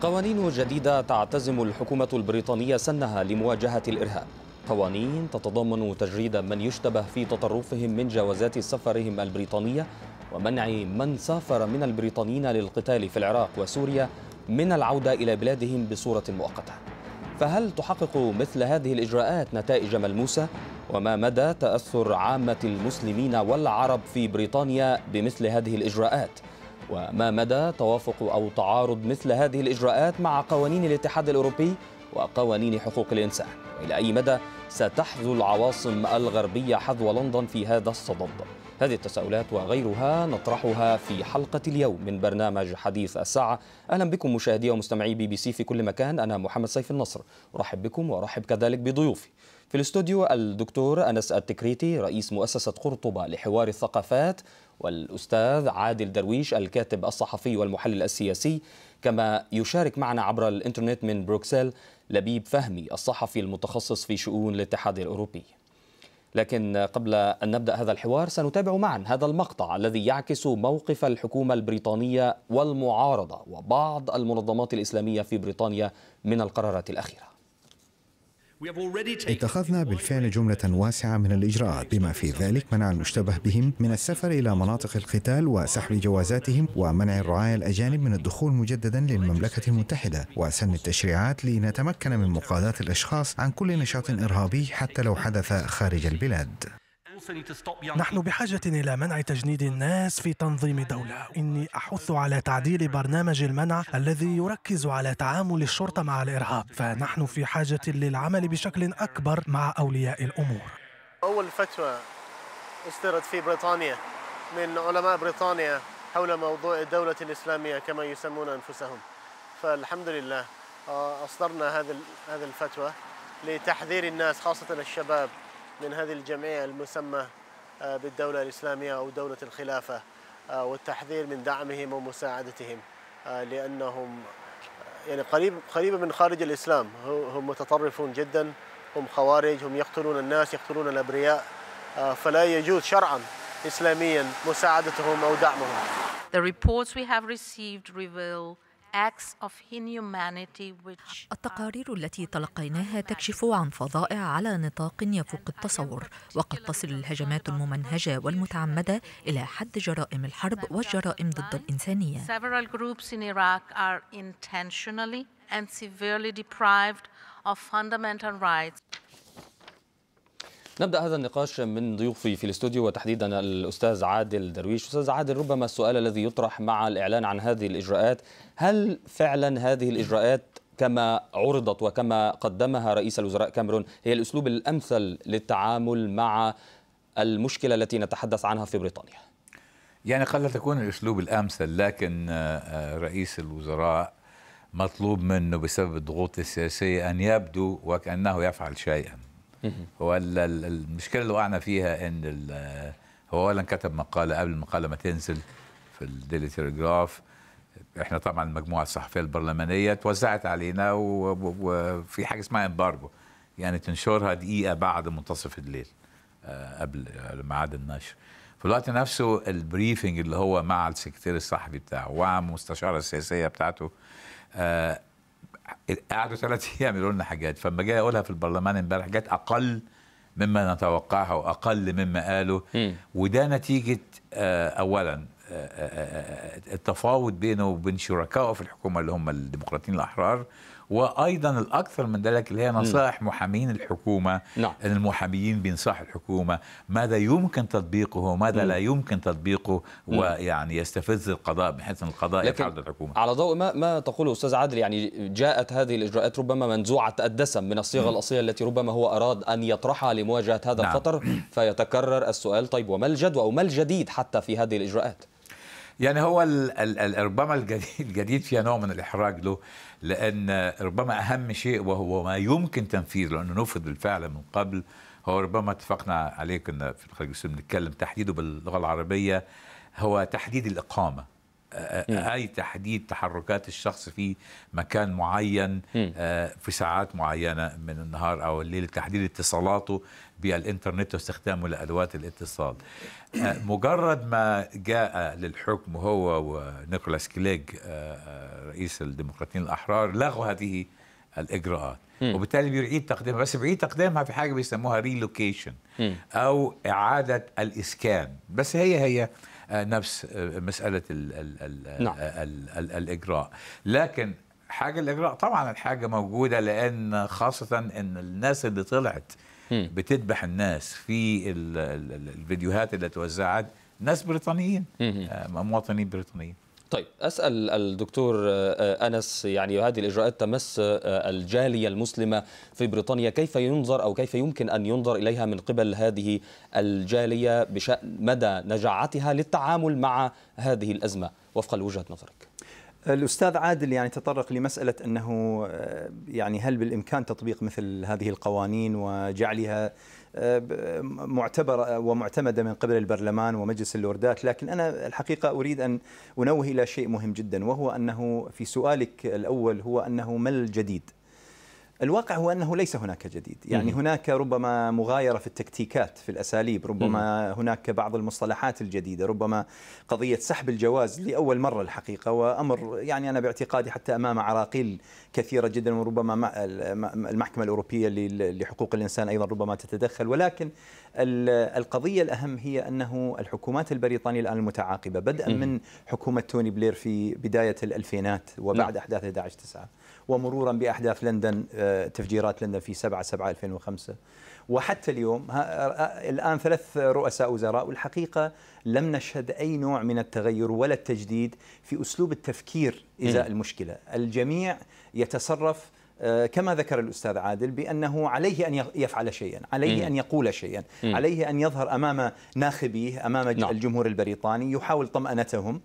قوانين جديدة تعتزم الحكومة البريطانية سنها لمواجهة الإرهاب قوانين تتضمن تجريد من يشتبه في تطرفهم من جوازات سفرهم البريطانية ومنع من سافر من البريطانيين للقتال في العراق وسوريا من العودة إلى بلادهم بصورة مؤقتة فهل تحقق مثل هذه الإجراءات نتائج ملموسة؟ وما مدى تأثر عامة المسلمين والعرب في بريطانيا بمثل هذه الإجراءات؟ وما مدى توافق أو تعارض مثل هذه الإجراءات مع قوانين الاتحاد الأوروبي وقوانين حقوق الإنسان؟ إلى أي مدى ستحذو العواصم الغربية حذو لندن في هذا الصدد؟ هذه التساؤلات وغيرها نطرحها في حلقة اليوم من برنامج حديث الساعة أهلا بكم مشاهدي ومستمعي بي بي سي في كل مكان أنا محمد سيف النصر أرحب بكم وأرحب كذلك بضيوفي في الاستوديو الدكتور أنس التكريتي رئيس مؤسسة قرطبة لحوار الثقافات والأستاذ عادل درويش الكاتب الصحفي والمحلل السياسي كما يشارك معنا عبر الإنترنت من بروكسل لبيب فهمي الصحفي المتخصص في شؤون الاتحاد الأوروبي لكن قبل أن نبدأ هذا الحوار سنتابع معا هذا المقطع الذي يعكس موقف الحكومة البريطانية والمعارضة وبعض المنظمات الإسلامية في بريطانيا من القرارات الأخيرة اتخذنا بالفعل جملة واسعة من الإجراءات بما في ذلك منع المشتبه بهم من السفر إلى مناطق القتال وسحب جوازاتهم ومنع الرعاية الأجانب من الدخول مجددا للمملكة المتحدة وسن التشريعات لنتمكن من مقاضاة الأشخاص عن كل نشاط إرهابي حتى لو حدث خارج البلاد نحن بحاجة إلى منع تجنيد الناس في تنظيم دولة إني أحث على تعديل برنامج المنع الذي يركز على تعامل الشرطة مع الإرهاب فنحن في حاجة للعمل بشكل أكبر مع أولياء الأمور أول فتوى إصدرت في بريطانيا من علماء بريطانيا حول موضوع الدولة الإسلامية كما يسمون أنفسهم فالحمد لله آه، أصدرنا هذا الفتوى لتحذير الناس خاصة الشباب من هذه الجمعية المسمى آه، بالدولة الإسلامية أو دولة الخلافة آه، والتحذير من دعمهم ومساعدتهم آه، لأنهم يعني قريب قريبة من خارج الإسلام هم متطرفون جدا هم خوارج هم يقتلون الناس يقتلون الأبرياء فلا يجوز شرعا إسلاميا مساعدتهم أو دعمهم The reports we have received reveal التقارير التي تلقيناها تكشف عن فظائع على نطاق يفوق التصور وقد تصل الهجمات الممنهجة والمتعمدة إلى حد جرائم الحرب والجرائم ضد الإنسانية of fundamental rights. نبدا هذا النقاش من ضيوفي في الاستوديو وتحديدا الاستاذ عادل درويش استاذ عادل ربما السؤال الذي يطرح مع الاعلان عن هذه الاجراءات هل فعلا هذه الاجراءات كما عرضت وكما قدمها رئيس الوزراء كاميرون هي الاسلوب الامثل للتعامل مع المشكله التي نتحدث عنها في بريطانيا يعني قد لا تكون الاسلوب الامثل لكن آه، رئيس الوزراء مطلوب منه بسبب الضغوط السياسيه ان يبدو وكانه يفعل شيئا هو المشكله اللي وقعنا فيها ان هو اولا كتب مقاله قبل المقاله ما تنزل في الديلي تيليجراف احنا طبعا المجموعه الصحفيه البرلمانيه توزعت علينا وفي حاجه اسمها امبارجو يعني تنشرها دقيقه بعد منتصف الليل آه، قبل آه، ميعاد النشر في الوقت نفسه البريفنج اللي هو مع السكرتير الصحفي بتاعه ومع المستشاره السياسيه بتاعته آه، قعدوا ثلاث ايام يقولوا لنا حاجات فلما جاي اقولها في البرلمان امبارح جت اقل مما نتوقعها واقل مما قالوا وده نتيجه آه، اولا آه، آه، التفاوض بينه وبين شركائه في الحكومه اللي هم الديمقراطيين الاحرار وايضا الاكثر من ذلك اللي هي نصائح محامين الحكومه نعم. ان المحاميين بينصحوا الحكومه ماذا يمكن تطبيقه وماذا لا يمكن تطبيقه ويعني يستفز القضاء بحيث ان القضاء يتعرض الحكومه على ضوء ما ما تقوله استاذ عادل يعني جاءت هذه الاجراءات ربما منزوعه الدسم من الصيغه الاصليه التي ربما هو اراد ان يطرحها لمواجهه هذا نعم. الخطر فيتكرر السؤال طيب وما الجدوى او ما الجديد حتى في هذه الاجراءات يعني هو الـ الـ ربما الجديد, الجديد فيها نوع من الإحراج له لأن ربما أهم شيء وهو ما يمكن تنفيذه لأنه نفذ بالفعل من قبل هو ربما اتفقنا عليه كنا في الخارج بنتكلم تحديده باللغة العربية هو تحديد الإقامة آه، اي تحديد تحركات الشخص في مكان معين آه، في ساعات معينه من النهار او الليل تحديد اتصالاته بالانترنت واستخدامه لادوات الاتصال آه، مجرد ما جاء للحكم هو ونيكولاس كليج رئيس الديمقراطيين الاحرار لغوا هذه الاجراءات وبالتالي بيعيد تقديمها بس بيعيد تقديمها في حاجه بيسموها ريلوكيشن او اعاده الاسكان بس هي هي آه، نفس آه، مساله الـ الـ نعم. الـ آه، الـ الاجراء لكن حاجه الاجراء طبعا الحاجه موجوده لان خاصه ان الناس اللي طلعت بتذبح الناس في الفيديوهات اللي توزعت ناس بريطانيين مواطنين بريطانيين طيب اسال الدكتور آه، انس يعني هذه الاجراءات تمس آه، الجاليه المسلمه في بريطانيا كيف ينظر او كيف يمكن ان ينظر اليها من قبل هذه الجاليه بشان مدى نجاعتها للتعامل مع هذه الازمه وفقا لوجهه نظرك الاستاذ عادل يعني تطرق لمساله انه آه، يعني هل بالامكان تطبيق مثل هذه القوانين وجعلها معتبرة ومعتمدة من قبل البرلمان ومجلس اللوردات لكن أنا الحقيقة أريد أن أنوه إلى شيء مهم جدا وهو أنه في سؤالك الأول هو أنه ما الجديد الواقع هو انه ليس هناك جديد، يعني هناك ربما مغايره في التكتيكات في الاساليب، ربما هناك بعض المصطلحات الجديده، ربما قضيه سحب الجواز لاول مره الحقيقه وامر يعني انا باعتقادي حتى امام عراقيل كثيره جدا وربما المحكمه الاوروبيه لحقوق الانسان ايضا ربما تتدخل، ولكن القضيه الاهم هي انه الحكومات البريطانيه الان المتعاقبه بدءا من حكومه توني بلير في بدايه الالفينات وبعد نعم. احداث 11 9 ومرورا باحداث لندن آه، تفجيرات لندن في 7 7 2005 وحتى اليوم آه، الان ثلاث رؤساء وزراء والحقيقه لم نشهد اي نوع من التغير ولا التجديد في اسلوب التفكير ازاء المشكله، الجميع يتصرف آه، كما ذكر الأستاذ عادل بأنه عليه أن يفعل شيئا عليه أن يقول شيئا عليه أن يظهر أمام ناخبيه أمام نعم. الجمهور البريطاني يحاول طمأنتهم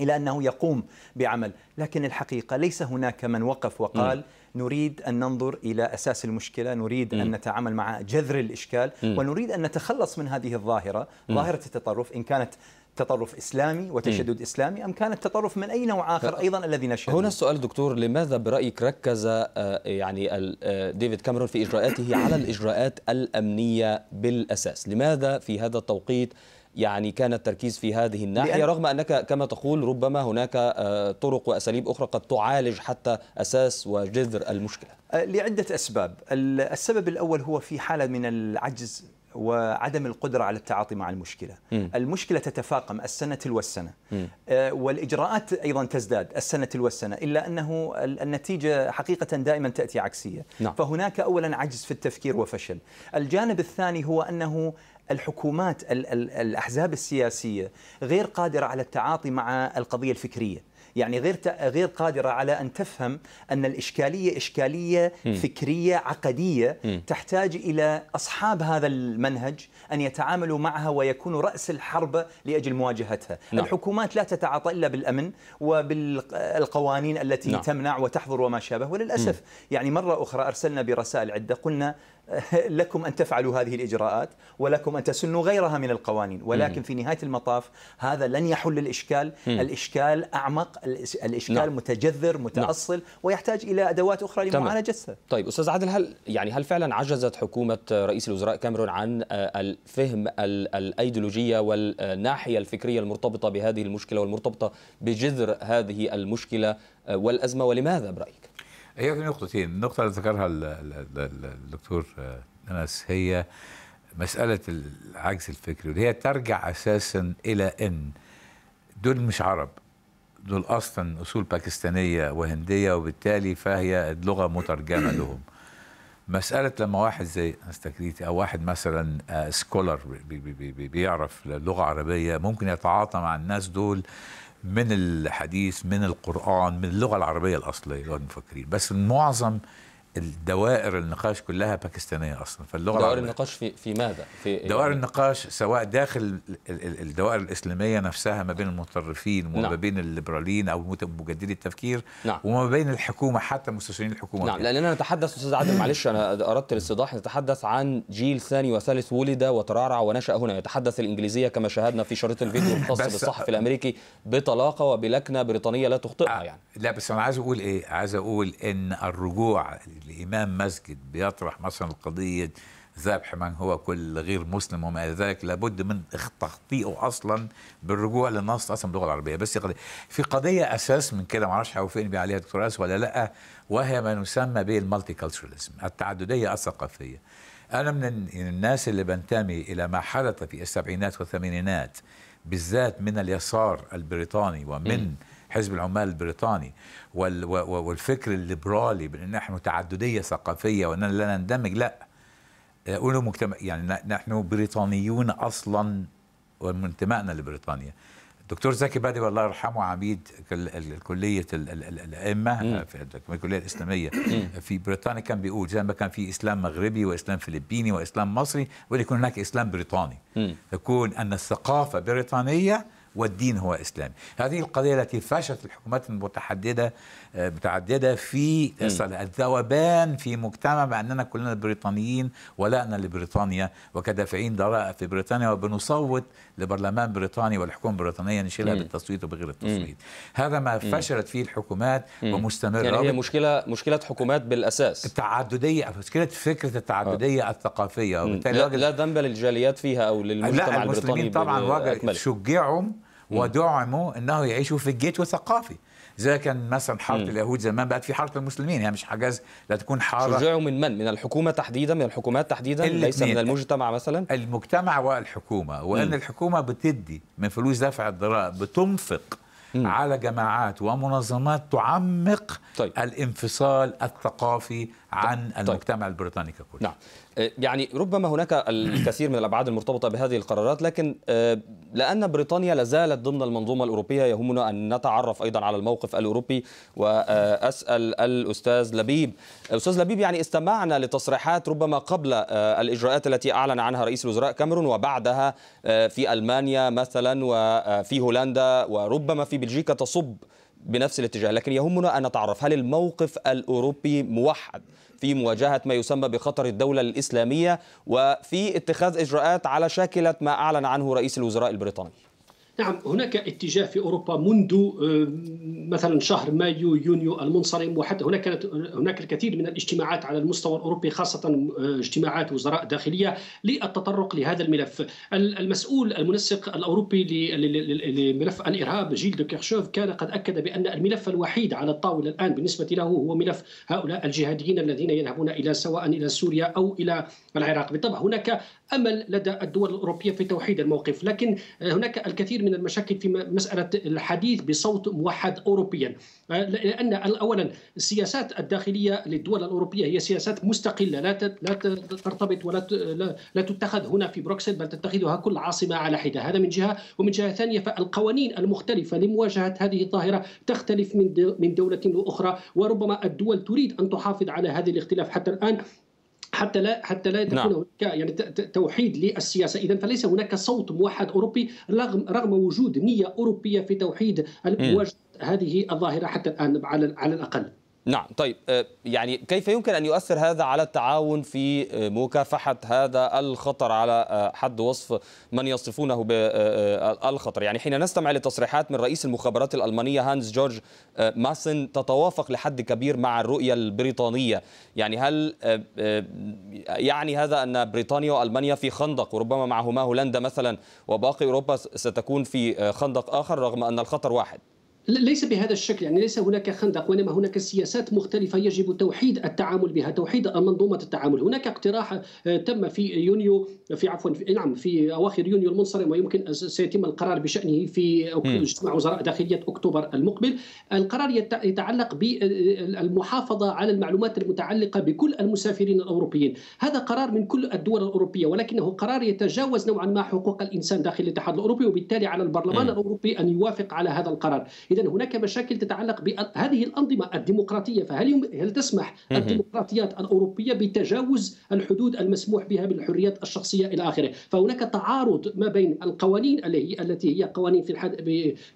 إلى أنه يقوم بعمل لكن الحقيقة ليس هناك من وقف وقال نريد أن ننظر إلى أساس المشكلة نريد أن نتعامل مع جذر الإشكال ونريد أن نتخلص من هذه الظاهرة ظاهرة التطرف إن كانت تطرف إسلامي وتشدد م. إسلامي أم كان التطرف من أي نوع آخر أيضا الذي نشهده هنا السؤال دكتور لماذا برأيك ركز آه، يعني آه، ديفيد كاميرون في إجراءاته على الإجراءات الأمنية بالأساس لماذا في هذا التوقيت يعني كان التركيز في هذه الناحية لأن... رغم أنك كما تقول ربما هناك آه، طرق وأساليب أخرى قد تعالج حتى أساس وجذر المشكلة آه، لعدة أسباب السبب الأول هو في حالة من العجز وعدم القدرة على التعاطي مع المشكلة م. المشكلة تتفاقم السنة تلو السنة م. آه، والإجراءات أيضا تزداد السنة تلو السنة إلا أنه النتيجة حقيقة دائما تأتي عكسية نعم. فهناك أولا عجز في التفكير وفشل الجانب الثاني هو أنه الحكومات الاحزاب السياسيه غير قادره على التعاطي مع القضيه الفكريه يعني غير غير قادره على ان تفهم ان الاشكاليه اشكاليه م. فكريه عقديه م. تحتاج الى اصحاب هذا المنهج ان يتعاملوا معها ويكونوا راس الحرب لاجل مواجهتها، نعم. الحكومات لا تتعاطى الا بالامن وبالقوانين التي نعم. تمنع وتحظر وما شابه وللاسف م. يعني مره اخرى ارسلنا برسائل عده قلنا لكم أن تفعلوا هذه الإجراءات ولكم أن تسنوا غيرها من القوانين ولكن في نهاية المطاف هذا لن يحل الإشكال الإشكال أعمق الإشكال نعم. متجذر نعم. متأصل نعم. ويحتاج إلى أدوات أخرى لمعالجته طيب أستاذ عادل هل يعني هل فعلا عجزت حكومة رئيس الوزراء كاميرون عن آه، الفهم الأيديولوجية والناحية الفكرية المرتبطة بهذه المشكلة والمرتبطة بجذر هذه المشكلة آه، والأزمة ولماذا برأيك؟ هي في نقطتين النقطة اللي ذكرها الدكتور آه، أنس هي مسألة العجز الفكري واللي هي ترجع أساسا إلى أن دول مش عرب دول أصلا أصول باكستانية وهندية وبالتالي فهي اللغة مترجمة لهم مسألة لما واحد زي استكريتي أو واحد مثلا سكولر آه، بيعرف لغة عربية ممكن يتعاطى مع الناس دول من الحديث من القرآن من اللغة العربية الأصلية لو مفكرين بس معظم الدوائر النقاش كلها باكستانيه اصلا فاللغه دوائر النقاش في في ماذا؟ في إيه؟ دوائر يعني النقاش سواء داخل الدوائر الاسلاميه نفسها ما بين المتطرفين وما نعم. بين الليبراليين او مجددي التفكير نعم. وما بين الحكومه حتى مستشارين الحكومه نعم لاننا نتحدث استاذ عادل معلش انا اردت الاستضاح نتحدث عن جيل ثاني وثالث ولد وترعرع ونشا هنا يتحدث الانجليزيه كما شاهدنا في شريط الفيديو الخاص بالصحفي الامريكي بطلاقه وبلكنه بريطانيه لا تخطئها يعني لا بس انا عايز اقول ايه؟ عايز اقول ان الرجوع الإمام مسجد بيطرح مثلا قضية ذبح من هو كل غير مسلم وما إلى ذلك لابد من تخطيئه أصلا بالرجوع للنص أصلا باللغة العربية بس قضية في قضية أساس من كده معرفش هوافقني بي عليها دكتور أس ولا لأ وهي ما يسمى بالمالتي كالتشراليزم التعددية الثقافية أنا من الناس اللي بنتمي إلى ما حدث في السبعينات والثمانينات بالذات من اليسار البريطاني ومن م. حزب العمال البريطاني والفكر الليبرالي بان نحن تعدديه ثقافيه واننا لا نندمج لا آه، قولوا مجتمع يعني نحن بريطانيون اصلا وانتمائنا لبريطانيا الدكتور زكي بدوي الله يرحمه عميد كليه الائمه آه، في الكليه الاسلاميه في بريطانيا كان بيقول زي ما كان في اسلام مغربي واسلام فلبيني واسلام مصري ويكون يكون هناك اسلام بريطاني يكون ان الثقافه بريطانيه والدين هو إسلامي هذه القضية التي فشت الحكومات المتحددة آه، متعددة في الذوبان في مجتمع بأننا كلنا بريطانيين ولأنا لبريطانيا وكدافعين ضرائب في بريطانيا وبنصوت لبرلمان بريطاني والحكومة البريطانية نشيلها بالتصويت وبغير التصويت هذا ما فشلت فيه الحكومات ومستمرة يعني هي مشكلة مشكلة حكومات بالأساس التعددية مشكلة فكرة التعددية أه. الثقافية وبالتالي لا, لا ذنب للجاليات فيها أو للمجتمع لا البريطاني طبعا شجعوا ودعموا انه يعيشوا في الجيت الثقافي زي كان مثلا حاره اليهود زمان بقت في حاره المسلمين هي يعني مش حجاز لا تكون حاره شجعوا من من من الحكومه تحديدا من الحكومات تحديدا ليس من المجتمع مثلا المجتمع والحكومه وان مم. الحكومه بتدي من فلوس دفع الضرائب بتنفق مم. على جماعات ومنظمات تعمق طيب. الانفصال الثقافي طيب. عن طيب. المجتمع البريطاني ككل نعم آه، يعني ربما هناك الكثير من الابعاد المرتبطه بهذه القرارات لكن آه، لان بريطانيا لازالت ضمن المنظومه الاوروبيه يهمنا ان نتعرف ايضا على الموقف الاوروبي واسال الاستاذ لبيب استاذ لبيب يعني استمعنا لتصريحات ربما قبل آه، الاجراءات التي اعلن عنها رئيس الوزراء كاميرون وبعدها في المانيا مثلا وفي هولندا وربما في بلجيكا تصب بنفس الاتجاه لكن يهمنا ان نتعرف هل الموقف الاوروبي موحد في مواجهة ما يسمى بخطر الدولة الإسلامية وفي اتخاذ إجراءات على شاكلة ما أعلن عنه رئيس الوزراء البريطاني نعم هناك اتجاه في اوروبا منذ آه، مثلا شهر مايو يونيو المنصرم وحتى هناك كانت هناك الكثير من الاجتماعات على المستوى الاوروبي خاصه آه، اجتماعات وزراء داخليه للتطرق لهذا الملف المسؤول المنسق الاوروبي لملف الارهاب جيل دو كيرشوف كان قد اكد بان الملف الوحيد على الطاوله الان بالنسبه له هو ملف هؤلاء الجهاديين الذين يذهبون الى سواء الى سوريا او الى العراق بالطبع هناك امل لدى الدول الاوروبيه في توحيد الموقف، لكن آه، هناك الكثير من المشاكل في مساله الحديث بصوت موحد اوروبيا، آه، لان اولا السياسات الداخليه للدول الاوروبيه هي سياسات مستقله لا لا ترتبط ولا لا تتخذ هنا في بروكسل بل تتخذها كل عاصمه على حده، هذا من جهه، ومن جهه ثانيه فالقوانين المختلفه لمواجهه هذه الظاهره تختلف من من دوله لاخرى وربما الدول تريد ان تحافظ على هذا الاختلاف حتى الان حتى لا حتى لا تكون نعم. هناك يعني توحيد للسياسه اذا فليس هناك صوت موحد اوروبي رغم رغم وجود نيه اوروبيه في توحيد مواجهه هذه الظاهره حتى الان على على الاقل نعم طيب آه، يعني كيف يمكن أن يؤثر هذا على التعاون في آه، مكافحة هذا الخطر على آه، حد وصف من يصفونه بالخطر يعني حين نستمع لتصريحات من رئيس المخابرات الألمانية هانز جورج ماسن تتوافق لحد كبير مع الرؤية البريطانية يعني هل يعني هذا أن بريطانيا وألمانيا في خندق وربما معهما هولندا مثلا وباقي أوروبا ستكون في خندق آخر رغم أن الخطر واحد ليس بهذا الشكل يعني ليس هناك خندق وانما هناك سياسات مختلفه يجب توحيد التعامل بها توحيد منظومه التعامل هناك اقتراح آه، تم في يونيو في عفوا نعم في اواخر يونيو المنصرم ويمكن سيتم القرار بشانه في اجتماع وزراء داخليه اكتوبر المقبل القرار يتعلق بالمحافظه آه، آه، على المعلومات المتعلقه بكل المسافرين الاوروبيين هذا قرار من كل الدول الاوروبيه ولكنه قرار يتجاوز نوعا ما حقوق الانسان داخل الاتحاد الاوروبي وبالتالي على البرلمان الاوروبي ان يوافق على هذا القرار اذا هناك مشاكل تتعلق بهذه الانظمه الديمقراطيه فهل هل تسمح الديمقراطيات الاوروبيه بتجاوز الحدود المسموح بها بالحريات الشخصيه الى اخره فهناك تعارض ما بين القوانين التي هي قوانين في الحد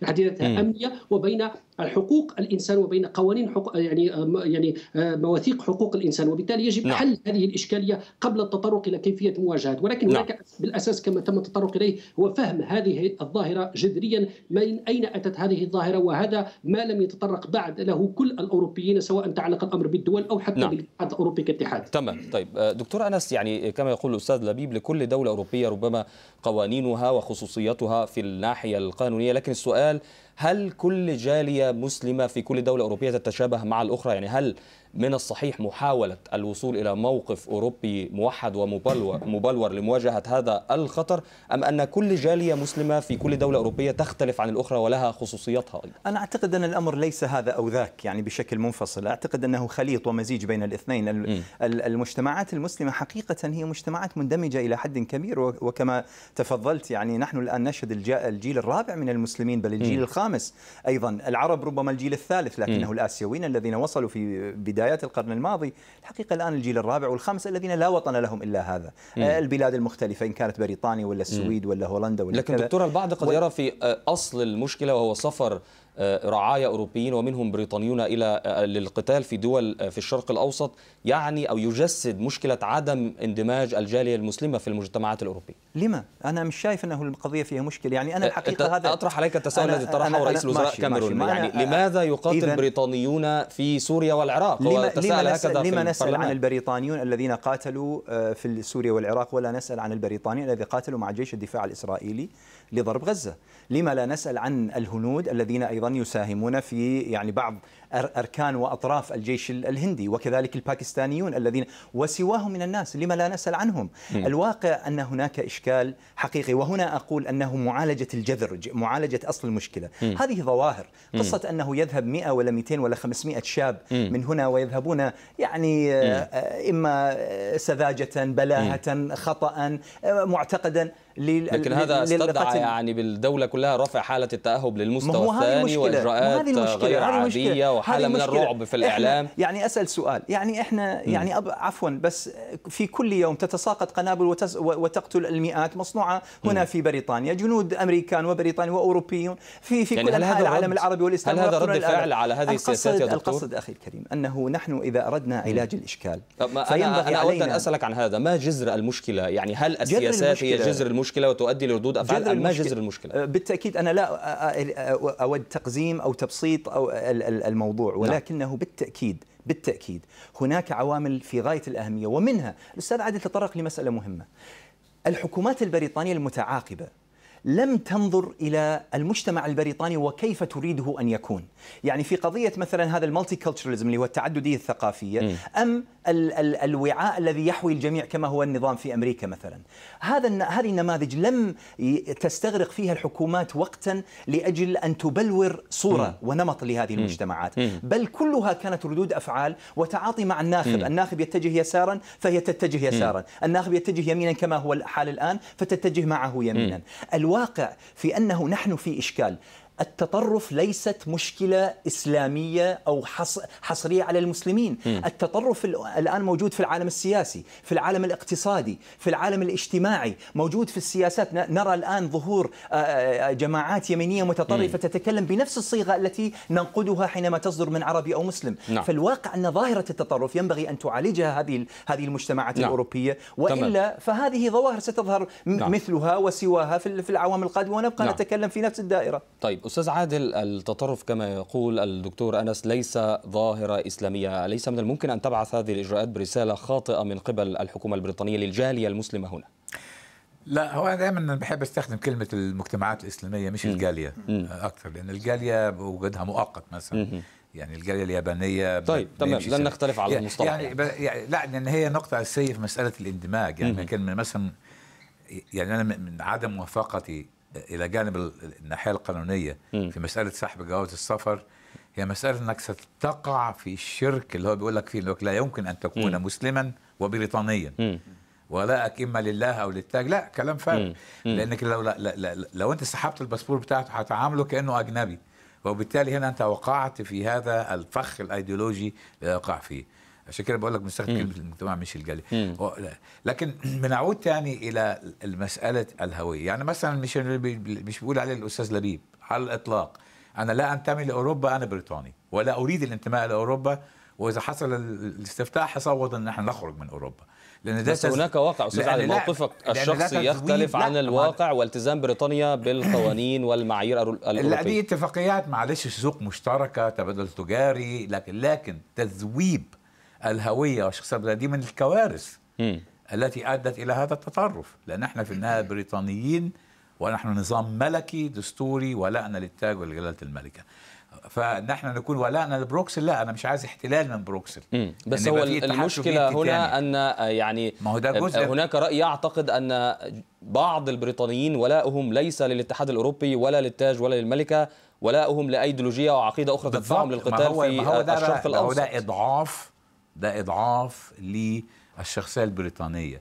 بحد ذاتها امنيه وبين الحقوق الانسان وبين قوانين حق... يعني آه، يعني آه، مواثيق حقوق الانسان وبالتالي يجب نعم. حل هذه الاشكاليه قبل التطرق الى كيفيه مواجهة ولكن نعم. هناك بالاساس كما تم التطرق اليه هو فهم هذه الظاهره جذريا من اين اتت هذه الظاهره وهذا ما لم يتطرق بعد له كل الاوروبيين سواء تعلق الامر بالدول او حتى نعم. بالاتحاد الاوروبي كاتحاد. تمام طيب آه، دكتور انس يعني كما يقول الاستاذ لبيب لكل دوله اوروبيه ربما قوانينها وخصوصيتها في الناحيه القانونيه لكن السؤال هل كل جاليه مسلمه في كل دوله اوروبيه تتشابه مع الاخرى يعني هل من الصحيح محاولة الوصول إلى موقف أوروبي موحد ومبلور لمواجهة هذا الخطر أم أن كل جالية مسلمة في كل دولة أوروبية تختلف عن الأخرى ولها خصوصيتها أيضا؟ أنا أعتقد أن الأمر ليس هذا أو ذاك يعني بشكل منفصل أعتقد أنه خليط ومزيج بين الاثنين المجتمعات المسلمة حقيقة هي مجتمعات مندمجة إلى حد كبير وكما تفضلت يعني نحن الآن نشهد الجيل الرابع من المسلمين بل الجيل الخامس أيضا العرب ربما الجيل الثالث لكنه الآسيويين الذين وصلوا في بداية بدايات القرن الماضي الحقيقة الآن الجيل الرابع والخامس الذين لا وطن لهم إلا هذا م. آه، البلاد المختلفة إن كانت بريطانيا ولا السويد م. ولا هولندا ولا لكن دكتور البعض قد و... يرى في آه، أصل المشكلة وهو سفر آه، رعايا أوروبيين ومنهم بريطانيون إلى آه، للقتال في دول آه، في الشرق الأوسط يعني أو يجسد مشكلة عدم اندماج الجالية المسلمة في المجتمعات الأوروبية لما؟ أنا مش شايف أنه القضية فيها مشكلة يعني أنا الحقيقة هذا أطرح عليك التساؤل الذي طرحه رئيس الوزراء كاميرون يعني أنا لماذا يقاتل البريطانيون في سوريا والعراق؟ لما, لما نسأل, لما نسأل عن البريطانيون الذين قاتلوا في سوريا والعراق ولا نسأل عن البريطانيين الذين قاتلوا مع جيش الدفاع الإسرائيلي لضرب غزة لما لا نسأل عن الهنود الذين أيضا ايضا يساهمون في يعني بعض أركان وأطراف الجيش الهندي وكذلك الباكستانيون الذين وسواهم من الناس لما لا نسأل عنهم م. الواقع أن هناك إشكال حقيقي وهنا أقول أنه معالجة الجذر معالجة أصل المشكلة م. هذه ظواهر قصة م. أنه يذهب 100 ولا 200 ولا 500 شاب م. من هنا ويذهبون يعني آه، آه، إما آه، سذاجة بلاهة خطأ معتقدا لل... لكن هذا استدعى للقتل. يعني بالدولة كلها رفع حالة التأهب للمستوى الثاني وإجراءات غير عادية حاله من الرعب في الاعلام يعني اسال سؤال يعني احنا يعني أب عفوا بس في كل يوم تتساقط قنابل وتس وتقتل المئات مصنوعه هنا م. في بريطانيا جنود امريكان وبريطاني واوروبيون في في يعني كل انحاء العالم العربي والاسلامي هل هذا رد فعل على هذه السياسات يا دكتور القصد اخي الكريم انه نحن اذا اردنا علاج الاشكال انا انا اود ان اسالك عن هذا ما جذر المشكله يعني هل السياسات هي جذر المشكله وتؤدي لردود افعال جزر ما جذر المشكله بالتاكيد انا لا اود تقزيم او تبسيط او الموضوع الموضوع نعم. ولكنه بالتأكيد بالتأكيد هناك عوامل في غاية الأهمية ومنها الأستاذ عادل تطرق لمسألة مهمة الحكومات البريطانية المتعاقبة لم تنظر إلى المجتمع البريطاني وكيف تريده أن يكون يعني في قضية مثلا هذا المالتي كولتشراليزم اللي هو التعددية الثقافية م. أم ال ال الوعاء الذي يحوي الجميع كما هو النظام في أمريكا مثلا هذا هذه النماذج لم تستغرق فيها الحكومات وقتا لأجل أن تبلور صورة م. ونمط لهذه المجتمعات م. بل كلها كانت ردود أفعال وتعاطي مع الناخب م. الناخب يتجه يسارا فهي تتجه يسارا م. الناخب يتجه يمينا كما هو الحال الآن فتتجه معه يمينا الواقع في أنه نحن في إشكال التطرف ليست مشكلة إسلامية أو حصرية على المسلمين م. التطرف الآن موجود في العالم السياسي في العالم الاقتصادي في العالم الاجتماعي موجود في السياسات نرى الآن ظهور جماعات يمينية متطرفة م. تتكلم بنفس الصيغة التي ننقدها حينما تصدر من عربي أو مسلم نعم. فالواقع أن ظاهرة التطرف ينبغي أن تعالجها هذه هذه المجتمعات نعم. الأوروبية وإلا تمام. فهذه ظواهر ستظهر نعم. مثلها وسواها في الأعوام القادمة ونبقى نعم. نتكلم في نفس الدائرة طيب أستاذ عادل التطرف كما يقول الدكتور أنس ليس ظاهرة إسلامية أليس من الممكن أن تبعث هذه الإجراءات برسالة خاطئة من قبل الحكومة البريطانية للجالية المسلمة هنا لا هو انا دائما بحب استخدم كلمه المجتمعات الاسلاميه مش الجاليه آه، اكثر لان الجاليه وجودها مؤقت مثلا يعني الجاليه اليابانيه طيب تمام لن نختلف على يعني يعني, يعني لا لان هي نقطه اساسيه في مساله الاندماج يعني كان مثلا يعني انا من عدم موافقتي الى جانب الناحيه القانونيه في مساله سحب جواز السفر هي مساله انك ستقع في الشرك اللي هو بيقول لك فيه لا يمكن ان تكون مسلما وبريطانيا ولاءك اما لله او للتاج لا كلام فارغ لانك لو لا لا لا لو انت سحبت الباسبور بتاعته هتعامله كانه اجنبي وبالتالي هنا انت وقعت في هذا الفخ الايديولوجي اللي وقع فيه عشان كده بقول لك بنستخدم كلمه المجتمع مش الجالي لكن بنعود تاني الى مساله الهويه يعني مثلا مش مش بيقول عليه الاستاذ لبيب على الاطلاق انا لا انتمي لاوروبا انا بريطاني ولا اريد الانتماء لاوروبا واذا حصل الاستفتاء حصوت ان احنا نخرج من اوروبا لان ده بس تز... هناك واقع استاذ علي موقفك الشخصي يختلف عن الواقع والتزام بريطانيا بالقوانين والمعايير الاوروبيه لا دي اتفاقيات معلش سوق مشتركه تبادل تجاري لكن لكن تذويب الهويه والشخصيه البريطانيه دي من الكوارث م. التي ادت الى هذا التطرف لان احنا في النهايه بريطانيين ونحن نظام ملكي دستوري ولأنا للتاج ولجلاله الملكه فنحن نكون ولأنا لبروكسل لا انا مش عايز احتلال من بروكسل مم. بس هو المشكله هنا ان آه، يعني ما هو ده آه، جزء هناك راي يعتقد ان بعض البريطانيين ولائهم ليس للاتحاد الاوروبي ولا للتاج ولا للملكه ولائهم لايديولوجيه وعقيده اخرى تدفعهم للقتال ما هو في ما هو آه، ده الشرق الاوسط هو ده اضعاف ده إضعاف للشخصية البريطانية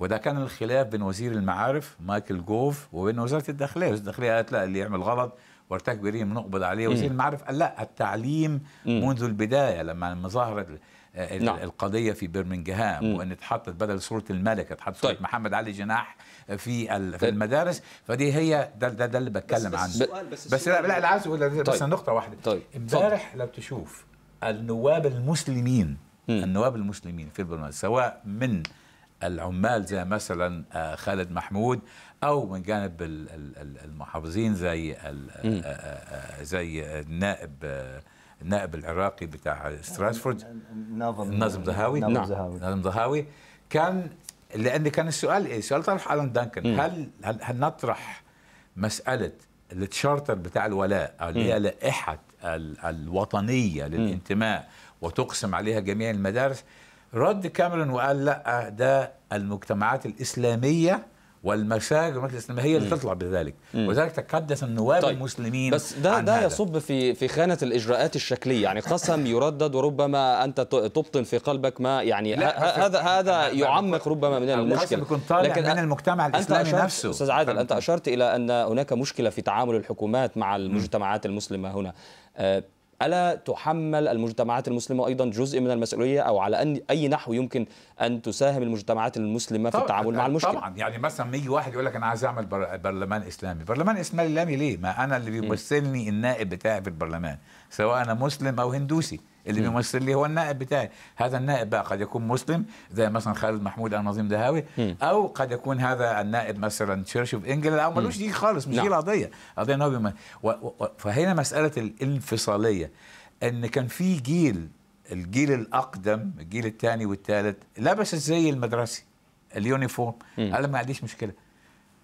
وده كان الخلاف بين وزير المعارف مايكل جوف وبين وزارة الداخلية وزارة الداخلية قالت لا اللي يعمل غلط وارتكب جريمة نقبض عليه وزير المعارف قال لا التعليم منذ البداية لما ظهرت نعم. القضية في برمنجهام وأن اتحطت بدل صورة الملك اتحطت صورة طيب. محمد علي جناح في في طيب. المدارس فدي هي ده ده, ده اللي بتكلم بس عنه بس, بس, بس, بس لا لا عايز اقول بس طيب. نقطة واحدة طيب. امبارح طيب. لو تشوف النواب المسلمين النواب المسلمين في البرلمان سواء من العمال زي مثلا آه، خالد محمود او من جانب المحافظين زي آه، آه، زي النائب النائب العراقي بتاع ستراسفورد ناظم ناظم زهاوي ناظم زهاوي كان لان كان السؤال ايه؟ السؤال طرح الان دانكن هل, هل نطرح مساله التشارتر بتاع الولاء اللي هي لائحه الوطنيه للانتماء وتقسم عليها جميع المدارس رد كاميرون وقال لا ده المجتمعات الإسلامية والمساجد والمجتمعات الاسلاميه هي اللي تطلع بذلك مم. وذلك تكدس النواب طيب. المسلمين بس ده عن ده هذا. يصب في في خانه الاجراءات الشكليه يعني قسم يردد وربما انت تبطن في قلبك ما يعني هذا هذا يعمق ربما من المشكله لكن من المجتمع الاسلامي أنت نفسه استاذ عادل انت اشرت الى ان هناك مشكله في تعامل الحكومات مع المجتمعات المسلمه هنا آه، ألا تحمل المجتمعات المسلمة أيضا جزء من المسؤولية أو على أن أي نحو يمكن أن تساهم المجتمعات المسلمة في التعامل مع المشكلة طبعا يعني مثلا ما واحد يقول لك أنا عايز أعمل برلمان إسلامي برلمان إسلامي ليه ما أنا اللي بيمثلني النائب بتاعي في البرلمان سواء أنا مسلم أو هندوسي اللي م. بيمثل لي هو النائب بتاعي هذا النائب بقى قد يكون مسلم زي مثلا خالد محمود او نظيم دهاوي م. او قد يكون هذا النائب مثلا تشيرش اوف انجلاند او ملوش دي خالص مش دي نعم. القضيه القضيه ان هو و... و... فهنا مساله الانفصاليه ان كان في جيل الجيل الاقدم الجيل الثاني والثالث لبس زي المدرسي اليونيفورم قال ما عنديش مشكله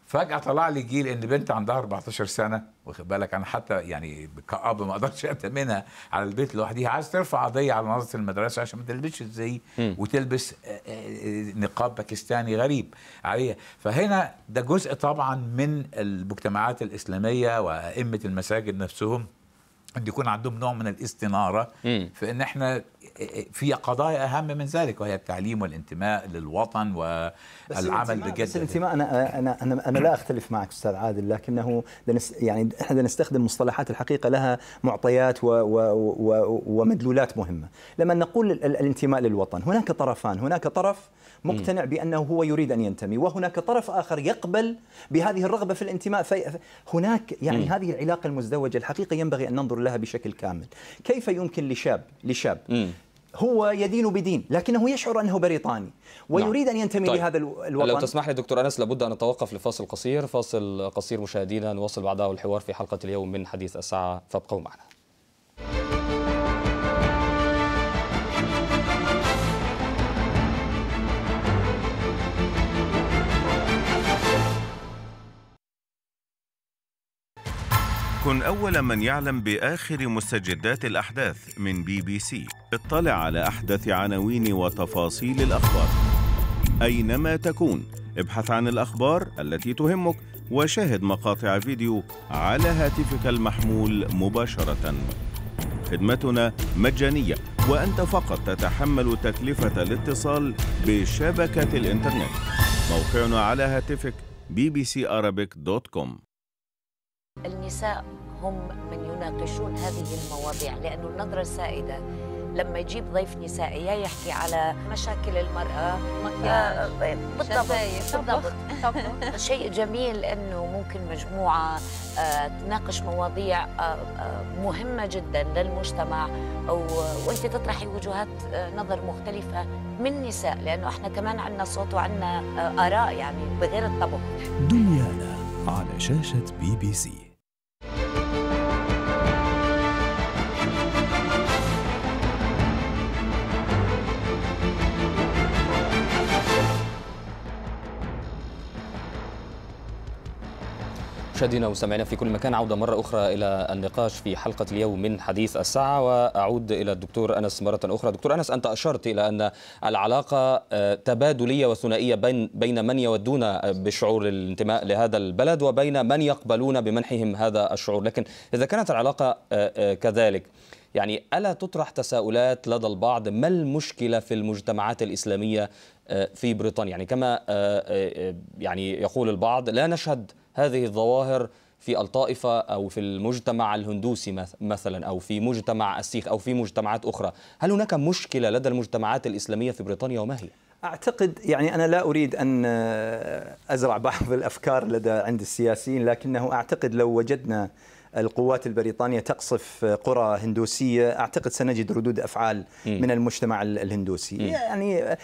فجاه طلع لي جيل ان بنت عندها 14 سنه واخد بالك انا حتى يعني كاب ما اقدرش اتمنها على البيت لوحديها عايز ترفع قضيه على نظره المدرسه عشان ما تلبسش زي وتلبس آه، آه، نقاب باكستاني غريب عليها فهنا ده جزء طبعا من المجتمعات الاسلاميه وائمه المساجد نفسهم ان يكون عندهم نوع من الاستناره في ان احنا في قضايا اهم من ذلك وهي التعليم والانتماء للوطن والعمل بجد بس الانتماء انا انا انا, أنا لا اختلف معك استاذ عادل لكنه يعني احنا نستخدم مصطلحات الحقيقه لها معطيات ومدلولات مهمه لما نقول الانتماء للوطن هناك طرفان هناك طرف مقتنع بانه هو يريد ان ينتمي وهناك طرف اخر يقبل بهذه الرغبه في الانتماء في هناك يعني هذه العلاقه المزدوجه الحقيقه ينبغي ان ننظر لها بشكل كامل كيف يمكن لشاب لشاب هو يدين بدين لكنه يشعر أنه بريطاني ويريد نعم. أن ينتمي طيب. لهذا الوطن لو تسمح لي دكتور أنس لابد أن نتوقف لفاصل قصير فاصل قصير مشاهدينا نواصل بعده الحوار في حلقة اليوم من حديث الساعة فابقوا معنا كن أول من يعلم بآخر مستجدات الأحداث من بي بي سي اطلع على أحدث عناوين وتفاصيل الأخبار أينما تكون ابحث عن الأخبار التي تهمك وشاهد مقاطع فيديو على هاتفك المحمول مباشرة خدمتنا مجانية وأنت فقط تتحمل تكلفة الاتصال بشبكة الإنترنت موقعنا على هاتفك bbcarabic.com النساء هم من يناقشون هذه المواضيع لأن النظرة السائدة لما يجيب ضيف نسائي يحكي على مشاكل المرأة آه، بالضبط بالضبط شيء جميل أنه ممكن مجموعة آه، تناقش مواضيع آه، مهمة جدا للمجتمع وانت تطرحي وجهات نظر مختلفة من نساء لأنه احنا كمان عندنا صوت وعندنا آراء يعني بغير الطبخ دنيانا على شاشة بي بي سي مشاهدينا ومستمعينا في كل مكان عودة مرة أخرى إلى النقاش في حلقة اليوم من حديث الساعة وأعود إلى الدكتور أنس مرة أخرى دكتور أنس أنت أشرت إلى أن العلاقة آه، تبادلية وثنائية بين بين من يودون بشعور الانتماء لهذا البلد وبين من يقبلون بمنحهم هذا الشعور لكن إذا كانت العلاقة آه، آه، كذلك يعني ألا تطرح تساؤلات لدى البعض ما المشكلة في المجتمعات الإسلامية في بريطانيا يعني كما يعني يقول البعض لا نشهد هذه الظواهر في الطائفة أو في المجتمع الهندوسي مثلا أو في مجتمع السيخ أو في مجتمعات أخرى هل هناك مشكلة لدى المجتمعات الإسلامية في بريطانيا وما هي؟ أعتقد يعني أنا لا أريد أن أزرع بعض الأفكار لدى عند السياسيين لكنه أعتقد لو وجدنا القوات البريطانية تقصف قرى هندوسية أعتقد سنجد ردود أفعال من المجتمع الهندوسي يعني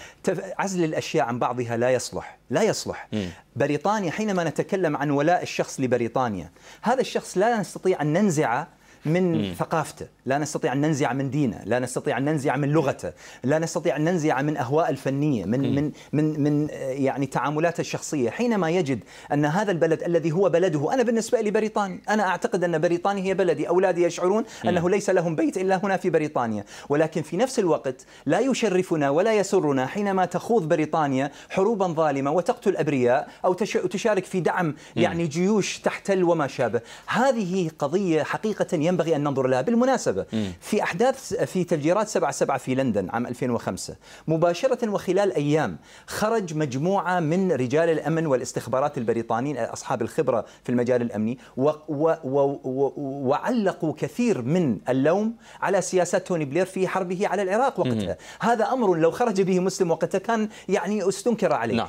عزل الأشياء عن بعضها لا يصلح لا يصلح بريطانيا حينما نتكلم عن ولاء الشخص لبريطانيا هذا الشخص لا نستطيع أن ننزعه من م. ثقافته لا نستطيع أن ننزع من دينه لا نستطيع أن ننزع من لغته لا نستطيع أن ننزع من أهواء الفنية من, م. من, من, من آه، يعني تعاملاته الشخصية حينما يجد أن هذا البلد الذي هو بلده أنا بالنسبة لي بريطاني أنا أعتقد أن بريطانيا هي بلدي أولادي يشعرون أنه ليس لهم بيت إلا هنا في بريطانيا ولكن في نفس الوقت لا يشرفنا ولا يسرنا حينما تخوض بريطانيا حروبا ظالمة وتقتل أبرياء أو تشارك في دعم يعني جيوش تحتل وما شابه هذه قضية حقيقة ينبغي ينبغي أن ننظر لها بالمناسبة م. في أحداث في تفجيرات 7 7 في لندن عام 2005 مباشرة وخلال أيام خرج مجموعة من رجال الأمن والاستخبارات البريطانيين أصحاب الخبرة في المجال الأمني و و و و وعلقوا كثير من اللوم على سياسات توني بلير في حربه على العراق وقتها م. هذا أمر لو خرج به مسلم وقتها كان يعني استنكر عليه نعم.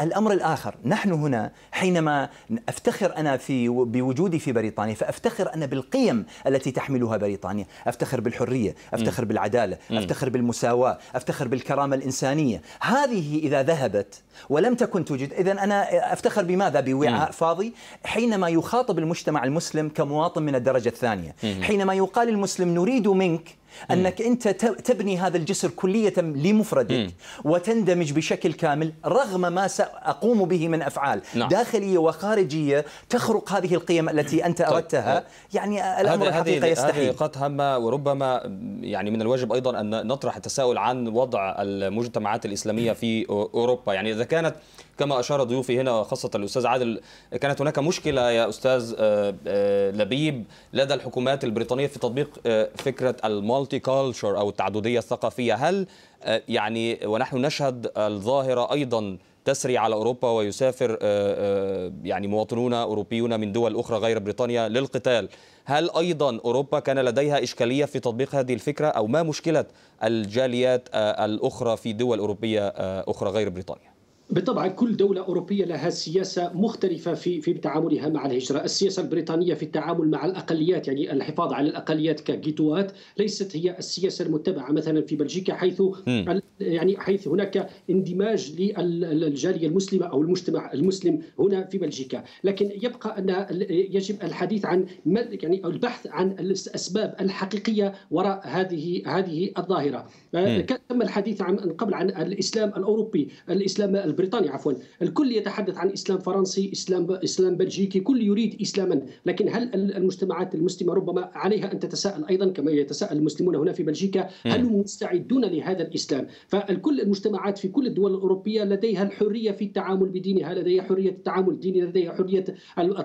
الأمر الآخر نحن هنا حينما أفتخر أنا في بوجودي في بريطانيا فأفتخر أنا بالقيم التي تحملها بريطانيا أفتخر بالحرية أفتخر بالعدالة أفتخر بالمساواة أفتخر بالكرامة الإنسانية هذه إذا ذهبت ولم تكن توجد إذا أنا أفتخر بماذا بوعاء فاضي حينما يخاطب المجتمع المسلم كمواطن من الدرجة الثانية حينما يقال المسلم نريد منك انك انت تبني هذا الجسر كليه لمفردك وتندمج بشكل كامل رغم ما ساقوم به من افعال نعم. داخليه وخارجيه تخرق هذه القيم التي انت طيب، اردتها طيب. يعني الامر الحقيقه يستحيل هذه نقاط هامه وربما يعني من الواجب ايضا ان نطرح التساؤل عن وضع المجتمعات الاسلاميه في اوروبا يعني اذا كانت كما اشار ضيوفي هنا وخاصه الاستاذ عادل كانت هناك مشكله يا استاذ آه، آه، لبيب لدى الحكومات البريطانيه في تطبيق فكره المال المالتي كالتشر او التعدديه الثقافيه هل آه، يعني ونحن نشهد الظاهره ايضا تسري على اوروبا ويسافر آه، آه، يعني مواطنون اوروبيون من دول اخرى غير بريطانيا للقتال هل ايضا اوروبا كان لديها اشكاليه في تطبيق هذه الفكره او ما مشكله الجاليات الاخرى في دول اوروبيه اخرى غير بريطانيا بالطبع كل دولة أوروبية لها سياسة مختلفة في في تعاملها مع الهجرة، السياسة البريطانية في التعامل مع الأقليات يعني الحفاظ على الأقليات كجيتوات ليست هي السياسة المتبعة مثلا في بلجيكا حيث م. يعني حيث هناك اندماج للجالية المسلمة أو المجتمع المسلم هنا في بلجيكا، لكن يبقى أن يجب الحديث عن يعني البحث عن الأسباب الحقيقية وراء هذه هذه الظاهرة. آه، تم الحديث عن قبل عن الإسلام الأوروبي، الإسلام البريطاني عفوا الكل يتحدث عن اسلام فرنسي اسلام اسلام بلجيكي كل يريد اسلاما لكن هل المجتمعات المسلمه ربما عليها ان تتساءل ايضا كما يتساءل المسلمون هنا في بلجيكا هل هم مستعدون لهذا الاسلام فالكل المجتمعات في كل الدول الاوروبيه لديها الحريه في التعامل بدينها لديها حريه التعامل الديني لديها حريه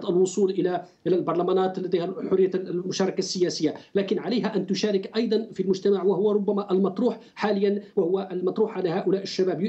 الوصول الى الى البرلمانات لديها حريه المشاركه السياسيه لكن عليها ان تشارك ايضا في المجتمع وهو ربما المطروح حاليا وهو المطروح على هؤلاء الشباب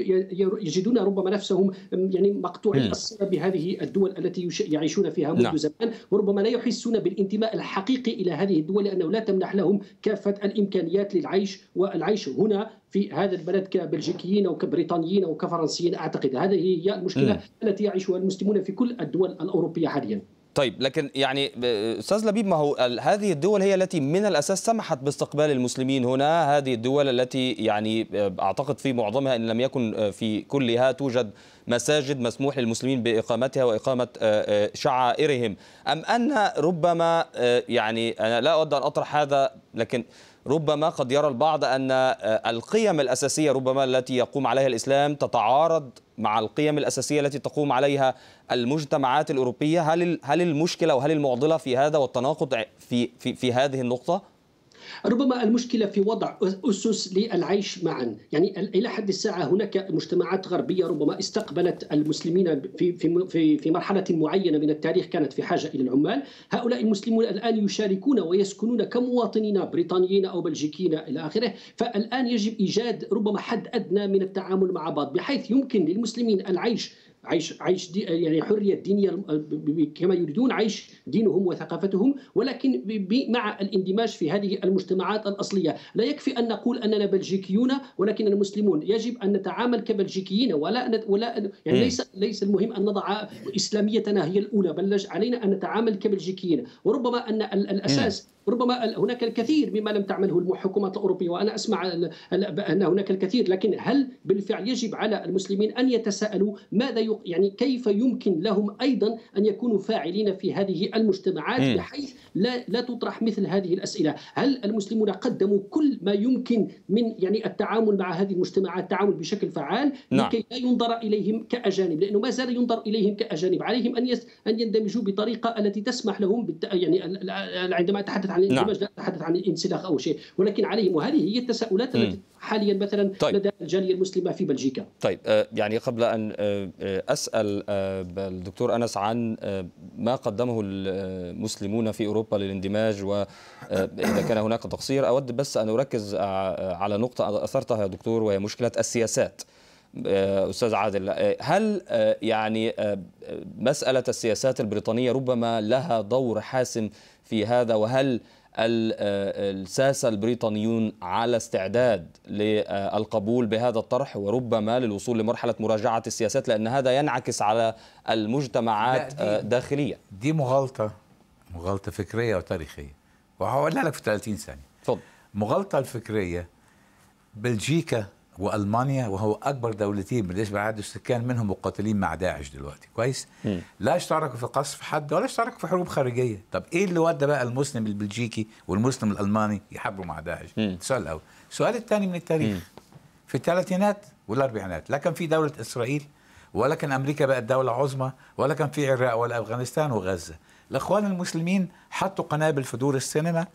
يجدون ربما ونفسهم يعني مقطوعي الصلة بهذه الدول التي يعيشون فيها منذ نعم. زمان وربما لا يحسون بالانتماء الحقيقي إلى هذه الدول لأنه لا تمنح لهم كافة الإمكانيات للعيش والعيش هنا في هذا البلد كبلجيكيين او كبريطانيين او كفرنسيين اعتقد هذه هي المشكله م. التي يعيشها المسلمون في كل الدول الاوروبيه حاليا. طيب لكن يعني آه، استاذ لبيب ما هو هذه الدول هي التي من الاساس سمحت باستقبال المسلمين هنا هذه الدول التي يعني آه، اعتقد في معظمها ان لم يكن آه، في كلها توجد مساجد مسموح للمسلمين باقامتها واقامه شعائرهم ام ان ربما يعني انا لا اود ان اطرح هذا لكن ربما قد يرى البعض ان القيم الاساسيه ربما التي يقوم عليها الاسلام تتعارض مع القيم الاساسيه التي تقوم عليها المجتمعات الأوروبية هل هل المشكلة وهل المعضلة في هذا والتناقض في في في هذه النقطة؟ ربما المشكله في وضع اسس للعيش معا، يعني الى حد الساعه هناك مجتمعات غربيه ربما استقبلت المسلمين في في في, في مرحله معينه من التاريخ كانت في حاجه الى العمال، هؤلاء المسلمون الان يشاركون ويسكنون كمواطنين بريطانيين او بلجيكيين الى اخره، فالان يجب ايجاد ربما حد ادنى من التعامل مع بعض بحيث يمكن للمسلمين العيش عيش عيش دي يعني حريه دينيه كما يريدون عيش دينهم وثقافتهم ولكن مع الاندماج في هذه المجتمعات الاصليه لا يكفي ان نقول اننا بلجيكيون ولكننا مسلمون يجب ان نتعامل كبلجيكيين ولا ولا يعني ليس ليس المهم ان نضع اسلاميتنا هي الاولى بل علينا ان نتعامل كبلجيكيين وربما ان الاساس ربما هناك الكثير مما لم تعمله الحكومات الاوروبيه وانا اسمع ان هناك الكثير لكن هل بالفعل يجب على المسلمين ان يتساءلوا ماذا يعني كيف يمكن لهم ايضا ان يكونوا فاعلين في هذه المجتمعات بحيث لا لا تطرح مثل هذه الاسئله، هل المسلمون قدموا كل ما يمكن من يعني التعامل مع هذه المجتمعات، تعامل بشكل فعال نعم. لكي لا ينظر اليهم كاجانب، لانه ما زال ينظر اليهم كاجانب، عليهم ان ان يندمجوا بطريقه التي تسمح لهم يعني عندما اتحدث نتحدث عن الاندماج نعم. لا نتحدث عن الانسلاخ او شيء ولكن عليهم وهذه هي التساؤلات التي حاليا مثلا طيب. لدى الجاليه المسلمه في بلجيكا طيب آه، يعني قبل ان آه، آه، اسال الدكتور انس عن ما قدمه المسلمون في اوروبا للاندماج واذا كان هناك تقصير اود بس ان اركز على نقطه اثرتها يا دكتور وهي مشكله السياسات استاذ عادل هل يعني مساله السياسات البريطانيه ربما لها دور حاسم في هذا وهل آه، الساسة البريطانيون على استعداد للقبول بهذا الطرح وربما للوصول لمرحلة مراجعة السياسات لأن هذا ينعكس على المجتمعات دي آه، داخليا دي مغالطة مغالطة فكرية وتاريخية وهقولها لك في 30 ثانية اتفضل المغالطة الفكرية بلجيكا والمانيا وهو اكبر دولتين بالنسبه لعدد السكان منهم مقاتلين مع داعش دلوقتي كويس مم. لا اشتركوا في قصف حد ولا اشتركوا في حروب خارجيه طب ايه اللي ودى بقى المسلم البلجيكي والمسلم الالماني يحاربوا مع داعش السؤال الاول السؤال الثاني من التاريخ مم. في الثلاثينات والاربعينات لا كان في دوله اسرائيل ولا كان امريكا بقت دوله عظمى ولا كان في العراق ولا افغانستان وغزه الاخوان المسلمين حطوا قنابل في دور السينما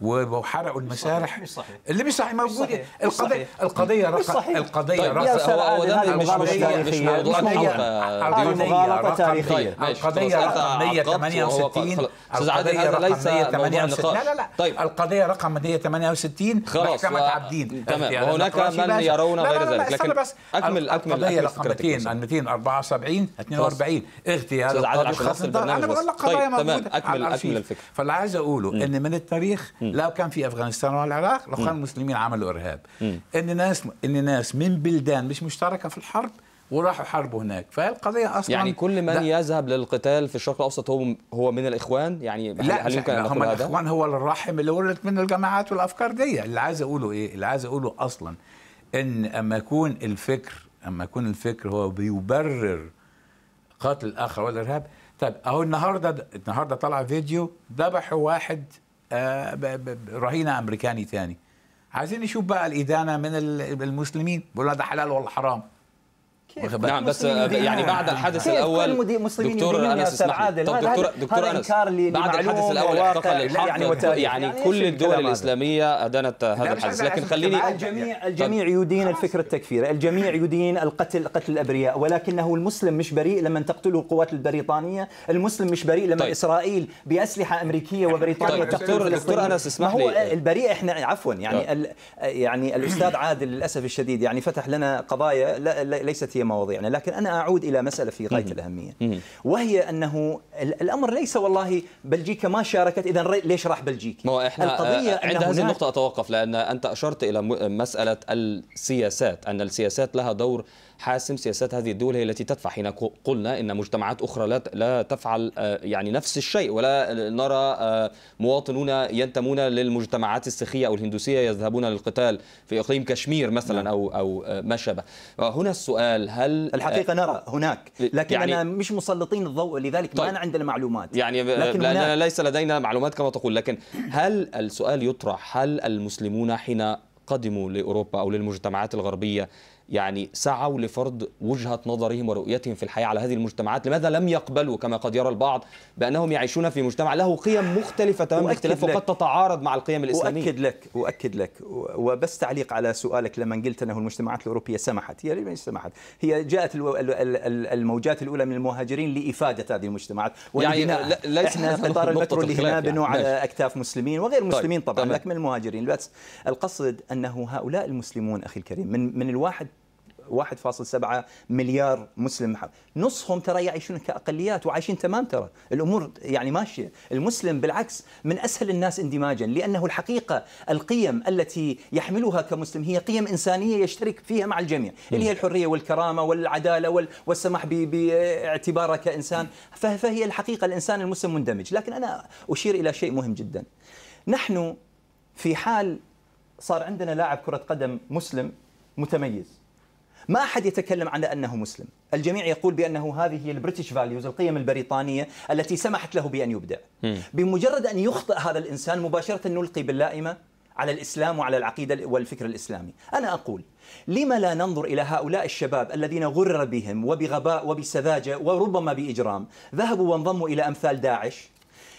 وحرقوا المسارح مش صحيح اللي مش صحيح موجوده إيه، القضيه القضيه رقم القضيه رقم هو ده مش مش مش موضوع مغالطه تاريخيه طيب. القضيه رقم 168 القضيه رقم 168 لا لا لا طيب القضيه رقم 168 خلاص محكمه عابدين تمام وهناك من يرون غير ذلك لكن بس اكمل اكمل القضيه رقم 274 42 اغتيال القاضي انا بقول لك طيب، قضايا موجوده تمام اكمل اكمل الفكره فاللي عايز اقوله ان من التاريخ لو كان في افغانستان والعراق لو كان المسلمين عملوا ارهاب ان ناس ان ناس من بلدان مش مشتركه في الحرب وراحوا حاربوا هناك فالقضية أصلا يعني كل من يذهب للقتال في الشرق الأوسط هو هو من الإخوان يعني هل, لا هل يمكن لا هم الإخوان هو الرحم اللي ولدت منه الجماعات والأفكار دي اللي عايز أقوله إيه اللي عايز أقوله أصلا إن أما يكون الفكر أما يكون الفكر هو بيبرر قتل الآخر والإرهاب طيب أهو النهاردة النهاردة طلع فيديو ذبحوا واحد آه، رهينه امريكاني ثاني عايزين نشوف بقى الادانه من المسلمين بيقولوا ده حلال ولا حرام نعم بس يعني بعد الحدث الاول دكتور انس عادل طب دكتور دكتور انس بعد الحدث الاول اعتقل الحق يعني, يعني, يعني, يعني كل الدول الاسلاميه ادانت هذا الحدث لكن خليني الجميع الجميع يدين الفكر التكفيري الجميع يدين القتل قتل الابرياء ولكنه المسلم مش بريء لما تقتله القوات البريطانيه المسلم مش بريء لما طيب. اسرائيل باسلحه امريكيه وبريطانيه طيب. دكتور دكتور انس اسمح لي البريء احنا عفوا يعني طيب. يعني الاستاذ عادل للاسف الشديد يعني فتح لنا قضايا ليست هي في مواضيعنا لكن أنا أعود إلى مسألة في غاية الأهمية وهي أنه الأمر ليس والله بلجيكا ما شاركت إذا ليش راح بلجيكا ما إحنا القضية آه، عند هذه النقطة أتوقف لأن أنت أشرت إلى مسألة السياسات أن السياسات لها دور حاسم سياسات هذه الدول هي التي تدفع حين قلنا ان مجتمعات اخرى لا لا تفعل آه، يعني نفس الشيء ولا نرى آه، مواطنون ينتمون للمجتمعات السيخيه او الهندوسيه يذهبون للقتال في اقليم كشمير مثلا نعم. او او آه، ما شابه هنا السؤال هل الحقيقه نرى هناك لكن يعني مش مسلطين الضوء لذلك طيب ما عندنا معلومات يعني لكن لا ليس لدينا معلومات كما تقول لكن هل السؤال يطرح هل المسلمون حين قدموا لاوروبا او للمجتمعات الغربيه يعني سعوا لفرض وجهة نظرهم ورؤيتهم في الحياة على هذه المجتمعات لماذا لم يقبلوا كما قد يرى البعض بأنهم يعيشون في مجتمع له قيم مختلفة تماما اختلاف وقد تتعارض مع القيم الإسلامية أؤكد لك أؤكد لك وبس تعليق على سؤالك لما قلت أنه المجتمعات الأوروبية سمحت هي ليش سمحت هي جاءت الموجات الأولى من المهاجرين لإفادة هذه المجتمعات يعني ليس قطار المترو اللي هنا يعني. بنوا على أكتاف مسلمين وغير مسلمين طيب. طبعا لكن من المهاجرين بس القصد أنه هؤلاء المسلمون أخي الكريم من من الواحد 1.7 مليار مسلم محمد. نصهم ترى يعيشون كاقليات وعايشين تمام ترى الامور يعني ماشيه المسلم بالعكس من اسهل الناس اندماجا لانه الحقيقه القيم التي يحملها كمسلم هي قيم انسانيه يشترك فيها مع الجميع اللي هي الحريه والكرامه والعداله والسماح باعتباره كانسان فهي الحقيقه الانسان المسلم مندمج لكن انا اشير الى شيء مهم جدا نحن في حال صار عندنا لاعب كرة قدم مسلم متميز ما أحد يتكلم عن أنه مسلم الجميع يقول بأنه هذه هي البريتش فاليوز القيم البريطانية التي سمحت له بأن يبدع بمجرد أن يخطئ هذا الإنسان مباشرة نلقي باللائمة على الإسلام وعلى العقيدة والفكر الإسلامي أنا أقول لما لا ننظر إلى هؤلاء الشباب الذين غرر بهم وبغباء وبسذاجة وربما بإجرام ذهبوا وانضموا إلى أمثال داعش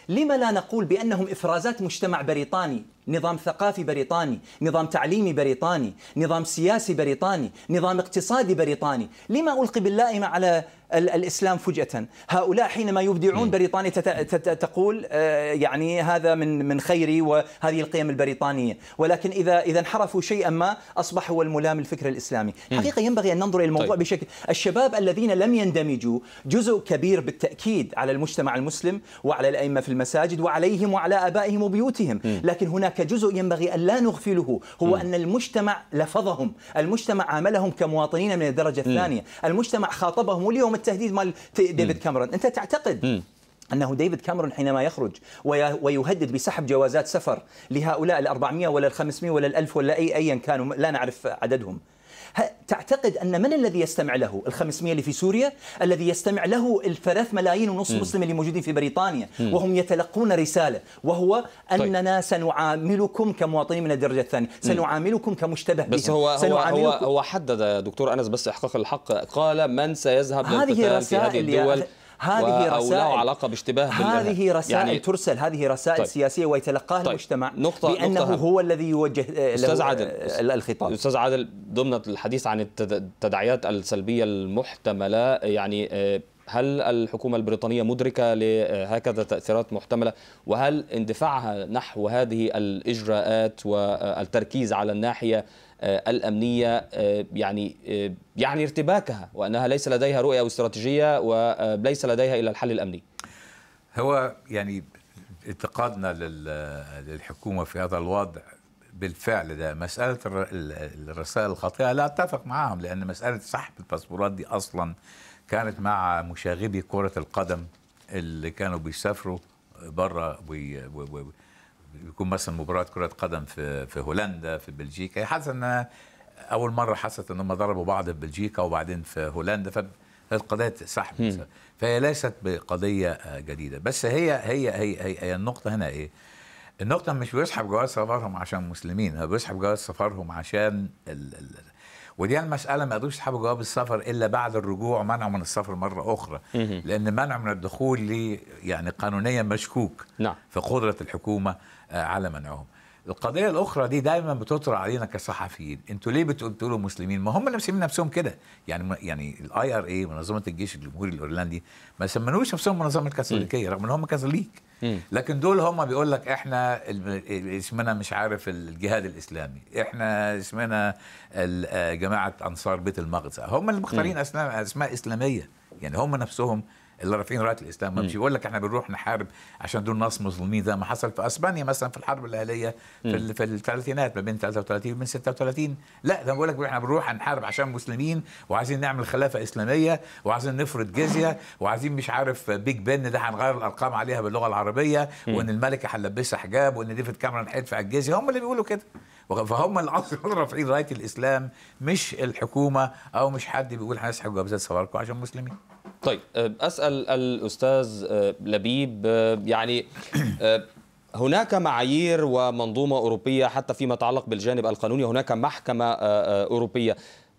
لما لا نقول بأنهم إفرازات مجتمع بريطاني نظام ثقافي بريطاني نظام تعليمي بريطاني نظام سياسي بريطاني نظام اقتصادي بريطاني لما ألقي باللائمة على الإسلام فجأة هؤلاء حينما يبدعون بريطانيا تقول آه، يعني هذا من من خيري وهذه القيم البريطانية ولكن إذا إذا انحرفوا شيئا ما أصبح هو الملام الفكر الإسلامي حقيقة ينبغي أن ننظر إلى الموضوع طيب. بشكل الشباب الذين لم يندمجوا جزء كبير بالتأكيد على المجتمع المسلم وعلى الأئمة في المساجد وعليهم وعلى آبائهم وبيوتهم لكن هناك هناك جزء ينبغي أن لا نغفله هو م. أن المجتمع لفظهم المجتمع عاملهم كمواطنين من الدرجة الثانية م. المجتمع خاطبهم واليوم التهديد مال ديفيد كاميرون أنت تعتقد م. أنه ديفيد كاميرون حينما يخرج ويهدد بسحب جوازات سفر لهؤلاء ال 400 ولا ال 500 ولا ال 1000 ولا أي أيا كانوا لا نعرف عددهم تعتقد أن من الذي يستمع له ال 500 اللي في سوريا الذي يستمع له الثلاث ملايين ونص مسلم اللي موجودين في بريطانيا وهم يتلقون رسالة وهو طيب. أننا طيب. سنعاملكم كمواطنين من الدرجة الثانية سنعاملكم كمشتبه بس بهم. هو هو, هو هو حدد دكتور أنس بس إحقاق الحق قال من سيذهب للقتال في هذه الدول هذه أو رسائل له علاقة باشتباه هذه رسائل يعني ترسل هذه طيب. رسائل طيب سياسية ويتلقاها طيب المجتمع نقطة بأنه نقطة هو الذي يوجه أستاذ عادل الخطاب أستاذ عادل ضمن الحديث عن التداعيات السلبية المحتملة يعني آه، هل الحكومة البريطانية مدركة لهكذا تأثيرات محتملة وهل اندفاعها نحو هذه الإجراءات والتركيز على الناحية آه، الامنيه آه، يعني آه، يعني ارتباكها وانها ليس لديها رؤيه واستراتيجيه وليس لديها الا الحل الامني. هو يعني انتقادنا للحكومه في هذا الوضع بالفعل ده مسألة الرسائل الخاطئة لا أتفق معهم لأن مسألة سحب الباسبورات دي أصلا كانت مع مشاغبي كرة القدم اللي كانوا بيسافروا بره يكون مثلا مباراه كره قدم في في هولندا في بلجيكا حاسس ان اول مره حست ان هم ضربوا بعض في بلجيكا وبعدين في هولندا فالقضيه سحب فهي ليست بقضية آه، جديدة بس هي هي هي, هي, هي النقطة هنا إيه؟ النقطة مش بيسحب جواز سفرهم عشان مسلمين هو بيسحب جواز سفرهم عشان ال... ال... ودي المسألة ما يقدروش يسحبوا جواب السفر إلا بعد الرجوع منع من السفر مرة أخرى لأن منع من الدخول لي يعني قانونيا مشكوك نعم. في قدرة الحكومة على منعهم القضيه الاخرى دي دايما بتطرى علينا كصحفيين انتوا ليه بتقولوا مسلمين ما هم اللي مسمين نفسهم كده يعني يعني الاي ار اي منظمه الجيش الجمهوري الايرلندي ما سمنوش نفسهم منظمه كاثوليكيه رغم ان هم كاثوليك لكن دول هم بيقول لك احنا اسمنا مش عارف الجهاد الاسلامي احنا اسمنا آه، جماعه انصار بيت المقدس هم اللي مختارين اسماء اسماء اسلاميه يعني هم نفسهم اللي رافعين رايه الاسلام ما مش بيقول لك احنا بنروح نحارب عشان دول ناس مظلومين زي ما حصل في اسبانيا مثلا في الحرب الاهليه في, في الثلاثينات ما بين 33 ومن 36 لا ده بيقول لك احنا بنروح نحارب عشان مسلمين وعايزين نعمل خلافه اسلاميه وعايزين نفرض جزيه وعايزين مش عارف بيج بن ده هنغير الارقام عليها باللغه العربيه وان الملكه هنلبسها حجاب وان ديفيد كاميرون هيدفع الجزيه هم اللي بيقولوا كده فهم اللي اصلا رافعين رايه الاسلام مش الحكومه او مش حد بيقول هنسحب جوازات سفاركو عشان مسلمين طيب آه، اسال الاستاذ آه، لبيب آه، يعني هناك معايير ومنظومه اوروبيه حتى فيما يتعلق بالجانب القانوني هناك محكمه اوروبيه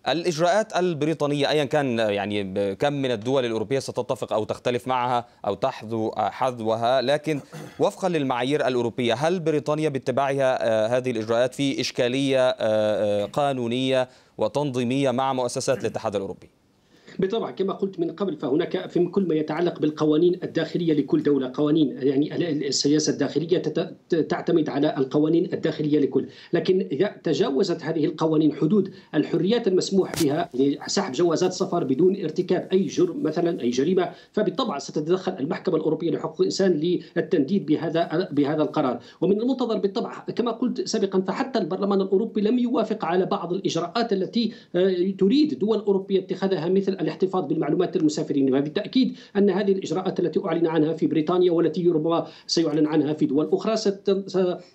الاجراءات البريطانيه ايا كان يعني كم من الدول الاوروبيه ستتفق او تختلف معها او تحذو حذوها لكن وفقا للمعايير الاوروبيه هل بريطانيا باتباعها هذه الاجراءات في اشكاليه قانونيه وتنظيميه مع مؤسسات الاتحاد الاوروبي؟ بالطبع كما قلت من قبل فهناك في كل ما يتعلق بالقوانين الداخليه لكل دوله قوانين يعني السياسه الداخليه تعتمد على القوانين الداخليه لكل لكن اذا تجاوزت هذه القوانين حدود الحريات المسموح بها سحب جوازات سفر بدون ارتكاب اي جرم مثلا اي جريمه فبالطبع ستتدخل المحكمه الاوروبيه لحقوق الانسان للتنديد بهذا بهذا القرار ومن المنتظر بالطبع كما قلت سابقا فحتى البرلمان الاوروبي لم يوافق على بعض الاجراءات التي آه، تريد دول اوروبيه اتخاذها مثل الاحتفاظ بالمعلومات المسافرين بالتاكيد أن هذه الإجراءات التي أعلن عنها في بريطانيا والتي ربما سيعلن عنها في دول أخرى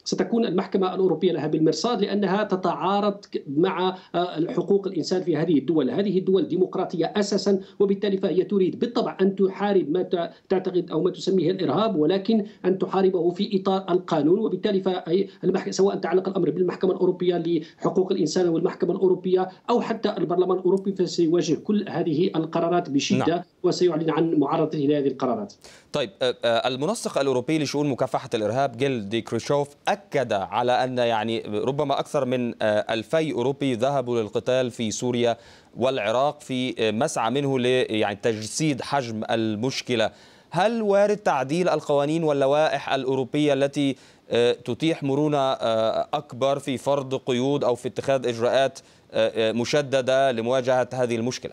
ستكون المحكمة الأوروبية لها بالمرصاد لأنها تتعارض مع آه، حقوق الإنسان في هذه الدول هذه الدول ديمقراطية أساسا وبالتالي فهي تريد بالطبع أن تحارب ما تعتقد أو ما تسميه الإرهاب ولكن أن تحاربه في إطار القانون وبالتالي سواء تعلق الأمر بالمحكمة الأوروبية لحقوق الإنسان والمحكمة الأوروبية أو حتى البرلمان الأوروبي فسيواجه كل هذه هذه القرارات بشده نعم. وسيعلن عن معارضته لهذه القرارات. طيب المنسق الاوروبي لشؤون مكافحه الارهاب جيل دي كريشوف اكد على ان يعني ربما اكثر من 2000 اوروبي ذهبوا للقتال في سوريا والعراق في مسعى منه ل يعني تجسيد حجم المشكله. هل وارد تعديل القوانين واللوائح الاوروبيه التي تتيح مرونه اكبر في فرض قيود او في اتخاذ اجراءات مشدده لمواجهه هذه المشكله؟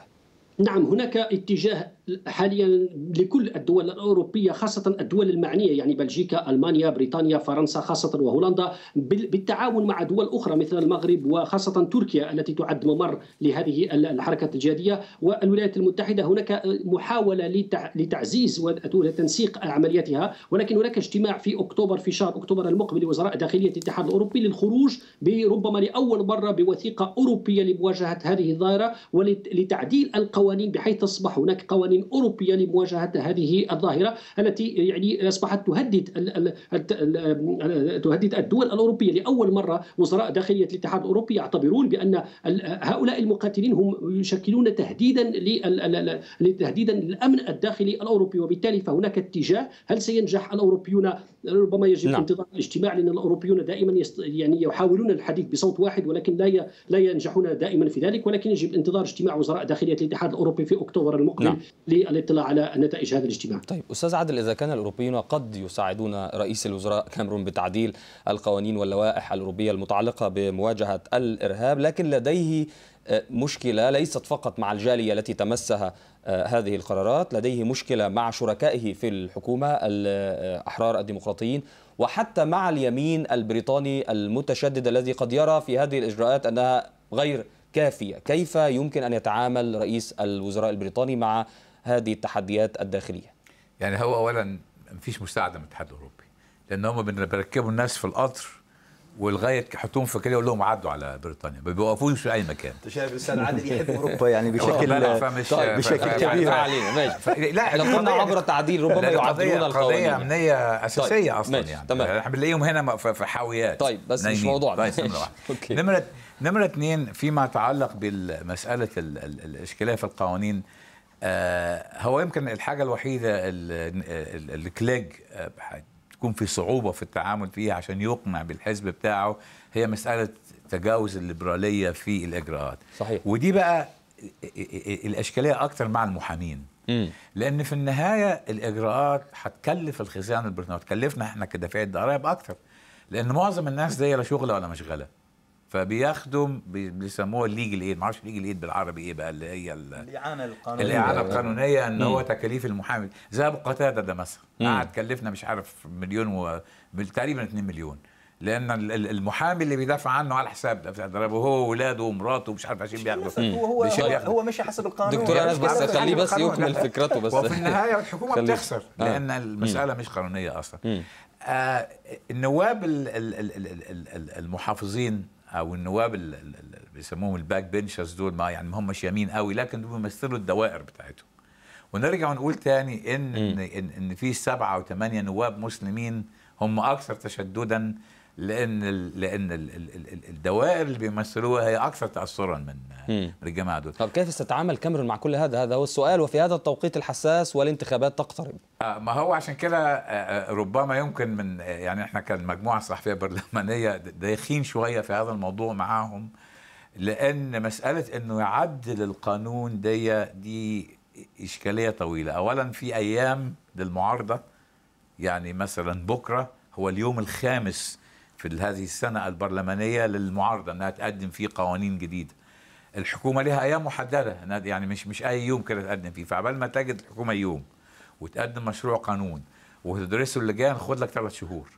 نعم هناك اتجاه حاليا لكل الدول الاوروبيه خاصه الدول المعنيه يعني بلجيكا، المانيا، بريطانيا، فرنسا خاصه وهولندا بالتعاون مع دول اخرى مثل المغرب وخاصه تركيا التي تعد ممر لهذه الحركه الجهاديه والولايات المتحده هناك محاوله لتعزيز وتنسيق عملياتها ولكن هناك اجتماع في اكتوبر في شهر اكتوبر المقبل لوزراء داخليه الاتحاد الاوروبي للخروج بربما لاول مره بوثيقه اوروبيه لمواجهه هذه الظاهره ولتعديل القوانين بحيث تصبح هناك قوانين أوروبية لمواجهة هذه الظاهرة التي يعني أصبحت تهدد تهدد الدول الأوروبية لأول مرة وزراء داخلية الاتحاد الأوروبي يعتبرون بأن هؤلاء المقاتلين هم يشكلون تهديدا تهديدا للأمن الداخلي الأوروبي وبالتالي فهناك اتجاه هل سينجح الأوروبيون ربما يجب نعم. انتظار الاجتماع لأن الأوروبيون دائما يست... يعني يحاولون الحديث بصوت واحد ولكن لا ي... لا ينجحون دائما في ذلك ولكن يجب انتظار اجتماع وزراء داخلية الاتحاد الأوروبي في أكتوبر المقبل نعم. للاطلاع على نتائج هذا الاجتماع. طيب استاذ عادل اذا كان الاوروبيون قد يساعدون رئيس الوزراء كاميرون بتعديل القوانين واللوائح الاوروبيه المتعلقه بمواجهه الارهاب لكن لديه آه، مشكله ليست فقط مع الجاليه التي تمسها آه، هذه القرارات، لديه مشكله مع شركائه في الحكومه الاحرار آه، الديمقراطيين وحتى مع اليمين البريطاني المتشدد الذي قد يرى في هذه الاجراءات انها غير كافيه، كيف يمكن ان يتعامل رئيس الوزراء البريطاني مع هذه التحديات الداخليه يعني هو اولا مفيش مساعده من الاتحاد الاوروبي لان هم بيركبوا الناس في القطر ولغايه يحطوهم في كده يقول لهم عدوا على بريطانيا ما بيوقفوش في اي مكان انت شايف الاستاذ عادل يحب اوروبا يعني بشكل طيب بشكل كبير علينا ماشي لا إحنا عبر تعديل ربما يعدلون القوانين قضيه امنيه طيب. اساسيه طيب. اصلا يعني تمام احنا بنلاقيهم هنا في حاويات طيب بس نايمين. مش موضوعنا طيب، نمره نمره اثنين فيما يتعلق بمساله الاشكاليه في القوانين آه، هو يمكن الحاجة الوحيدة اللي كليج آه، تكون في صعوبة في التعامل فيها عشان يقنع بالحزب بتاعه هي مسألة تجاوز الليبرالية في الإجراءات صحيح ودي بقى الإشكالية أكتر مع المحامين لأن في النهاية الإجراءات هتكلف الخزانة البريطانية وتكلفنا احنا كدفعة ضرائب أكتر لأن معظم الناس دي لا شغلة ولا مشغلة فبيخدم بيسموها الليجل ايد معرفش الليجل ايد بالعربي ايه بقى اللي هي الاعانه القانونيه الاعانه القانونيه ان هو تكاليف المحامي زي ابو قتاده ده مثلا قعد كلفنا مش عارف مليون و... تقريبا 2 مليون لان المحامي اللي بيدافع عنه على حساب ده بتاع ضربه هو واولاده ومراته ومش عارف عشان بياخدوا هو هو, هو ماشي حسب القانون دكتور يعني انا بس خليه بس يكمل فكرته بس وفي النهايه الحكومه بتخسر آه. لان المساله مش قانونيه اصلا آه، النواب المحافظين او النواب اللي بيسموهم الباك بنشرز دول ما يعني ما همش يمين قوي لكن دول بيمثلوا الدوائر بتاعتهم ونرجع ونقول تاني ان م. ان, إن في سبعه او ثمانيه نواب مسلمين هم اكثر تشددا لان الـ لان الـ الدوائر اللي بيمثلوها هي اكثر تاثرا من مم. الجماعه دول طب كيف ستتعامل كاميرون مع كل هذا هذا هو السؤال وفي هذا التوقيت الحساس والانتخابات تقترب آه ما هو عشان كده آه, آه، ربما يمكن من آه، يعني احنا كان مجموعه صحفيه برلمانيه دايخين شويه في هذا الموضوع معاهم لان مساله انه يعدل القانون دي دي اشكاليه طويله اولا في ايام للمعارضه يعني مثلا بكره هو اليوم الخامس في هذه السنة البرلمانية للمعارضة أنها تقدم فيه قوانين جديدة الحكومة لها أيام محددة يعني مش مش أي يوم كده تقدم فيه فعبال ما تجد الحكومة يوم وتقدم مشروع قانون وتدرسه اللجان خد لك ثلاث شهور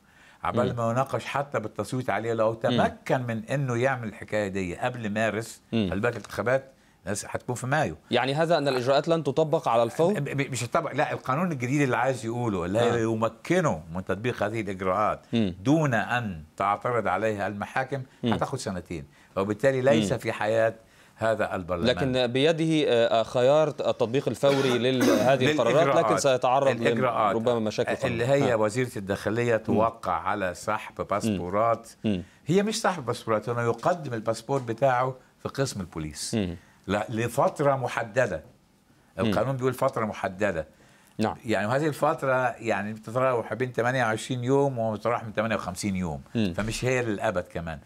عبال ما يناقش حتى بالتصويت عليه لو تمكن من انه يعمل الحكايه دي قبل مارس خلي بالك الانتخابات هتكون في مايو يعني هذا ان الاجراءات لن تطبق على الفور مش هتطبق لا القانون الجديد اللي عايز يقوله لا آه. يمكنه من تطبيق هذه الاجراءات م. دون ان تعترض عليها المحاكم م. هتاخد سنتين وبالتالي ليس م. في حياه هذا البرلمان لكن بيده آه، خيار التطبيق الفوري لهذه القرارات لكن سيتعرض ربما مشاكل قانون. اللي هي ها. نعم. وزيره الداخليه توقع م. على سحب باسبورات م. م. هي مش سحب باسبورات هو يقدم الباسبور بتاعه في قسم البوليس م. لفتره محدده القانون بيقول فتره محدده نعم يعني وهذه الفتره يعني بتتراوح بين 28 يوم وبتتراوح من 58 يوم م. فمش هي للابد كمان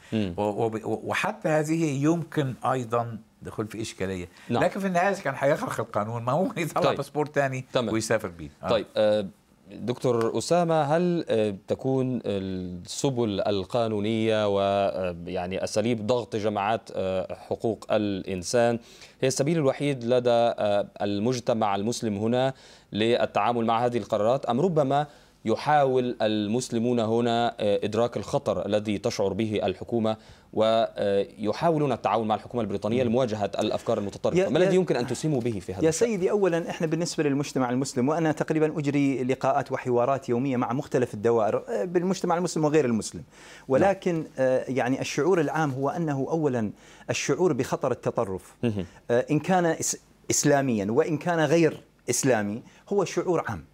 وحتى هذه يمكن ايضا دخول في اشكاليه نعم. لكن في النهايه كان هيخرق القانون ما هو يطلع طيب. باسبور تاني طيب. ويسافر بيه آه. طيب آه دكتور أسامة هل آه، تكون السبل القانونية ويعني آه، أساليب ضغط جماعات آه، حقوق الإنسان هي السبيل الوحيد لدى المجتمع المسلم هنا للتعامل مع هذه القرارات أم ربما يحاول المسلمون هنا آه، إدراك الخطر الذي تشعر به الحكومة ويحاولون التعاون مع الحكومة البريطانية لمواجهة الأفكار المتطرفة ما الذي يمكن أن تسهموا به في هذا يا سيدي أولا إحنا بالنسبة للمجتمع المسلم وأنا تقريبا أجري لقاءات وحوارات يومية مع مختلف الدوائر آه، بالمجتمع المسلم وغير المسلم نعم. ولكن آه، يعني الشعور العام هو أنه أولا الشعور بخطر التطرف إن كان إسلاميا وإن كان غير إسلامي هو شعور عام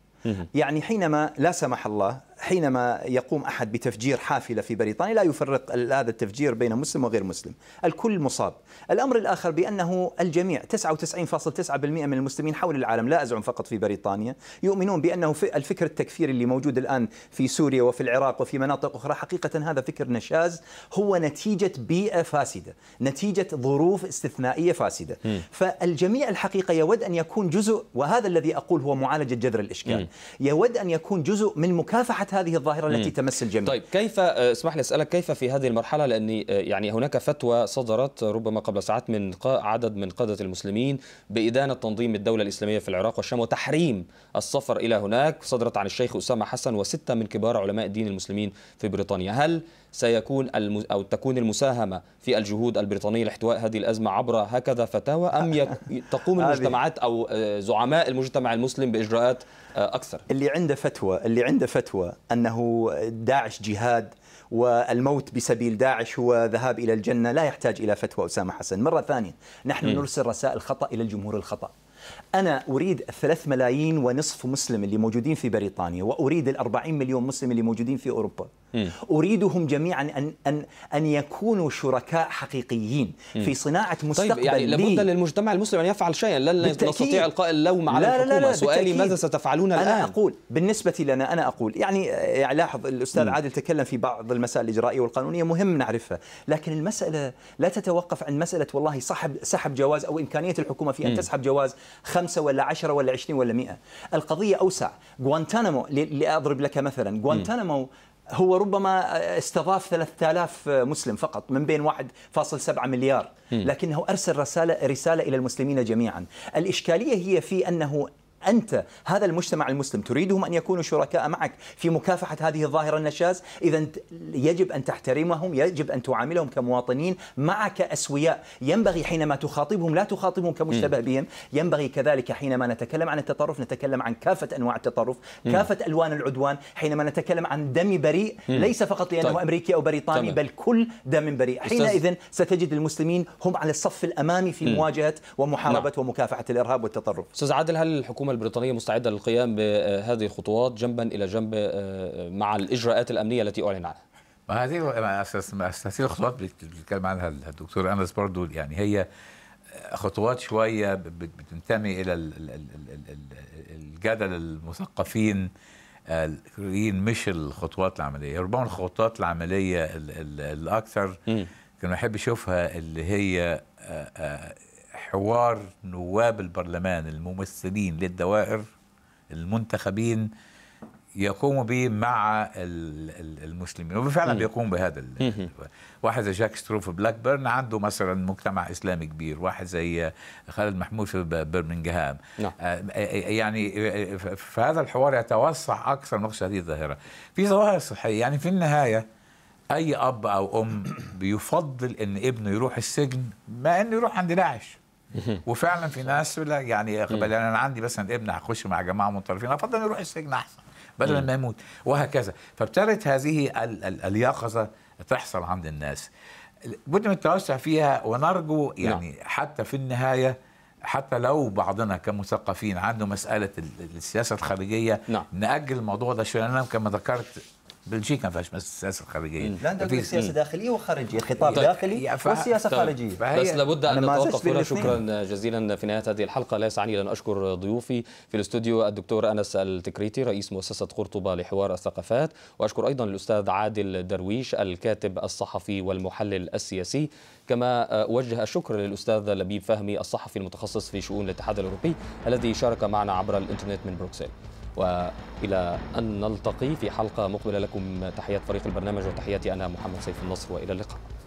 يعني حينما لا سمح الله حينما يقوم احد بتفجير حافله في بريطانيا لا يفرق هذا التفجير بين مسلم وغير مسلم، الكل مصاب. الامر الاخر بانه الجميع 99.9% من المسلمين حول العالم لا ازعم فقط في بريطانيا يؤمنون بانه الفكر التكفيري اللي موجود الان في سوريا وفي العراق وفي مناطق اخرى حقيقه هذا فكر نشاز هو نتيجه بيئه فاسده، نتيجه ظروف استثنائيه فاسده. م. فالجميع الحقيقه يود ان يكون جزء وهذا الذي اقول هو معالجه جذر الاشكال، م. يود ان يكون جزء من مكافحه منعت هذه الظاهرة التي تمس الجميع طيب كيف آه، اسمح لي أسألك كيف في هذه المرحلة لأني آه، يعني هناك فتوى صدرت ربما قبل ساعات من عدد من قادة المسلمين بإدانة تنظيم الدولة الإسلامية في العراق والشام وتحريم السفر إلى هناك صدرت عن الشيخ أسامة حسن وستة من كبار علماء الدين المسلمين في بريطانيا هل سيكون المز... أو تكون المساهمة في الجهود البريطانية لاحتواء هذه الأزمة عبر هكذا فتاوى أم يك... تقوم المجتمعات أو آه، زعماء المجتمع المسلم بإجراءات آه، أكثر اللي عنده فتوى اللي عنده فتوى أنه داعش جهاد والموت بسبيل داعش هو ذهاب إلى الجنة لا يحتاج إلى فتوى أسامة حسن مرة ثانية نحن م. نرسل رسائل خطأ إلى الجمهور الخطأ أنا أريد الثلاث ملايين ونصف مسلم اللي موجودين في بريطانيا وأريد الأربعين مليون مسلم اللي موجودين في أوروبا أريدهم جميعا أن, أن, أن يكونوا شركاء حقيقيين في صناعة طيب، مستقبل طيب يعني لابد للمجتمع المسلم أن يفعل شيئا لا نستطيع إلقاء اللوم على لا الحكومة لا لا لا سؤالي ماذا ستفعلون أنا الآن أنا أقول بالنسبة لنا أنا أقول يعني, يعني لاحظ الأستاذ عادل تكلم في بعض المسائل الإجرائية والقانونية مهم نعرفها لكن المسألة لا تتوقف عن مسألة والله سحب, سحب جواز أو إمكانية الحكومة في أن تسحب جواز خمسة ولا عشرة ولا عشرين ولا مئة القضية أوسع غوانتانامو لأضرب لك مثلا غوانتانامو هو ربما استضاف 3000 مسلم فقط من بين 1.7 مليار لكنه ارسل رساله رساله الى المسلمين جميعا الاشكاليه هي في انه أنت هذا المجتمع المسلم تريدهم أن يكونوا شركاء معك في مكافحة هذه الظاهرة النشاز إذا يجب أن تحترمهم يجب أن تعاملهم كمواطنين معك أسوياء ينبغي حينما تخاطبهم لا تخاطبهم كمشتبه بهم ينبغي كذلك حينما نتكلم عن التطرف نتكلم عن كافة أنواع التطرف كافة ألوان العدوان حينما نتكلم عن دم بريء ليس فقط لأنه طيب. أمريكي أو بريطاني طيب. بل كل دم بريء حينئذ ستجد المسلمين هم على الصف الأمامي في مواجهة ومحاربة نعم. ومكافحة الإرهاب والتطرف أستاذ عادل هل الحكومة الحكومة البريطانية مستعدة للقيام بهذه الخطوات جنبا إلى جنب آه، مع الإجراءات الأمنية التي أعلن عنها ما هذه هذه الخطوات بيتكلم عنها الدكتور أنس برضو يعني هي خطوات شوية بتنتمي إلى الجدل المثقفين الكوريين مش الخطوات العملية ربما الخطوات العملية الأكثر كان بحب أشوفها اللي هي آه، آه، حوار نواب البرلمان الممثلين للدوائر المنتخبين يقوموا به مع المسلمين وفعلا بيقوم بهذا واحد زي جاك ستروف بلاك بيرن عنده مثلا مجتمع اسلامي كبير واحد زي خالد محمود في برمنغهام نعم. آه، آه، يعني آه، فهذا الحوار يتوسع اكثر نقص هذه الظاهره في ظواهر صحيه يعني في النهايه اي اب او ام بيفضل ان ابنه يروح السجن ما انه يروح عند داعش وفعلا في ناس يعني انا عندي مثلا ابن هخش مع جماعه منطرفين افضل يروح السجن احسن بدل ما يموت وهكذا فابتدت هذه ال ال اليقظه تحصل عند الناس بد من التوسع فيها ونرجو يعني نعم. حتى في النهايه حتى لو بعضنا كمثقفين عنده مساله السياسه الخارجيه نعم. ناجل الموضوع ده شويه انا كما ذكرت بلجيكا ما فيهاش سياسه خارجيه لا انت عندك سياسه إيه؟ داخليه وخارجيه خطاب طيب. داخلي ف... وسياسه طيب. خارجيه بس لابد ان نتوقف هنا شكرا جزيلا في نهايه هذه الحلقه لا يسعني ان اشكر ضيوفي في الاستوديو الدكتور انس التكريتي رئيس مؤسسه قرطبه لحوار الثقافات واشكر ايضا الاستاذ عادل درويش الكاتب الصحفي والمحلل السياسي كما اوجه الشكر للاستاذ لبيب فهمي الصحفي المتخصص في شؤون الاتحاد الاوروبي الذي شارك معنا عبر الانترنت من بروكسل وإلى أن نلتقي في حلقة مقبلة لكم تحيات فريق البرنامج وتحياتي أنا محمد سيف النصر وإلى اللقاء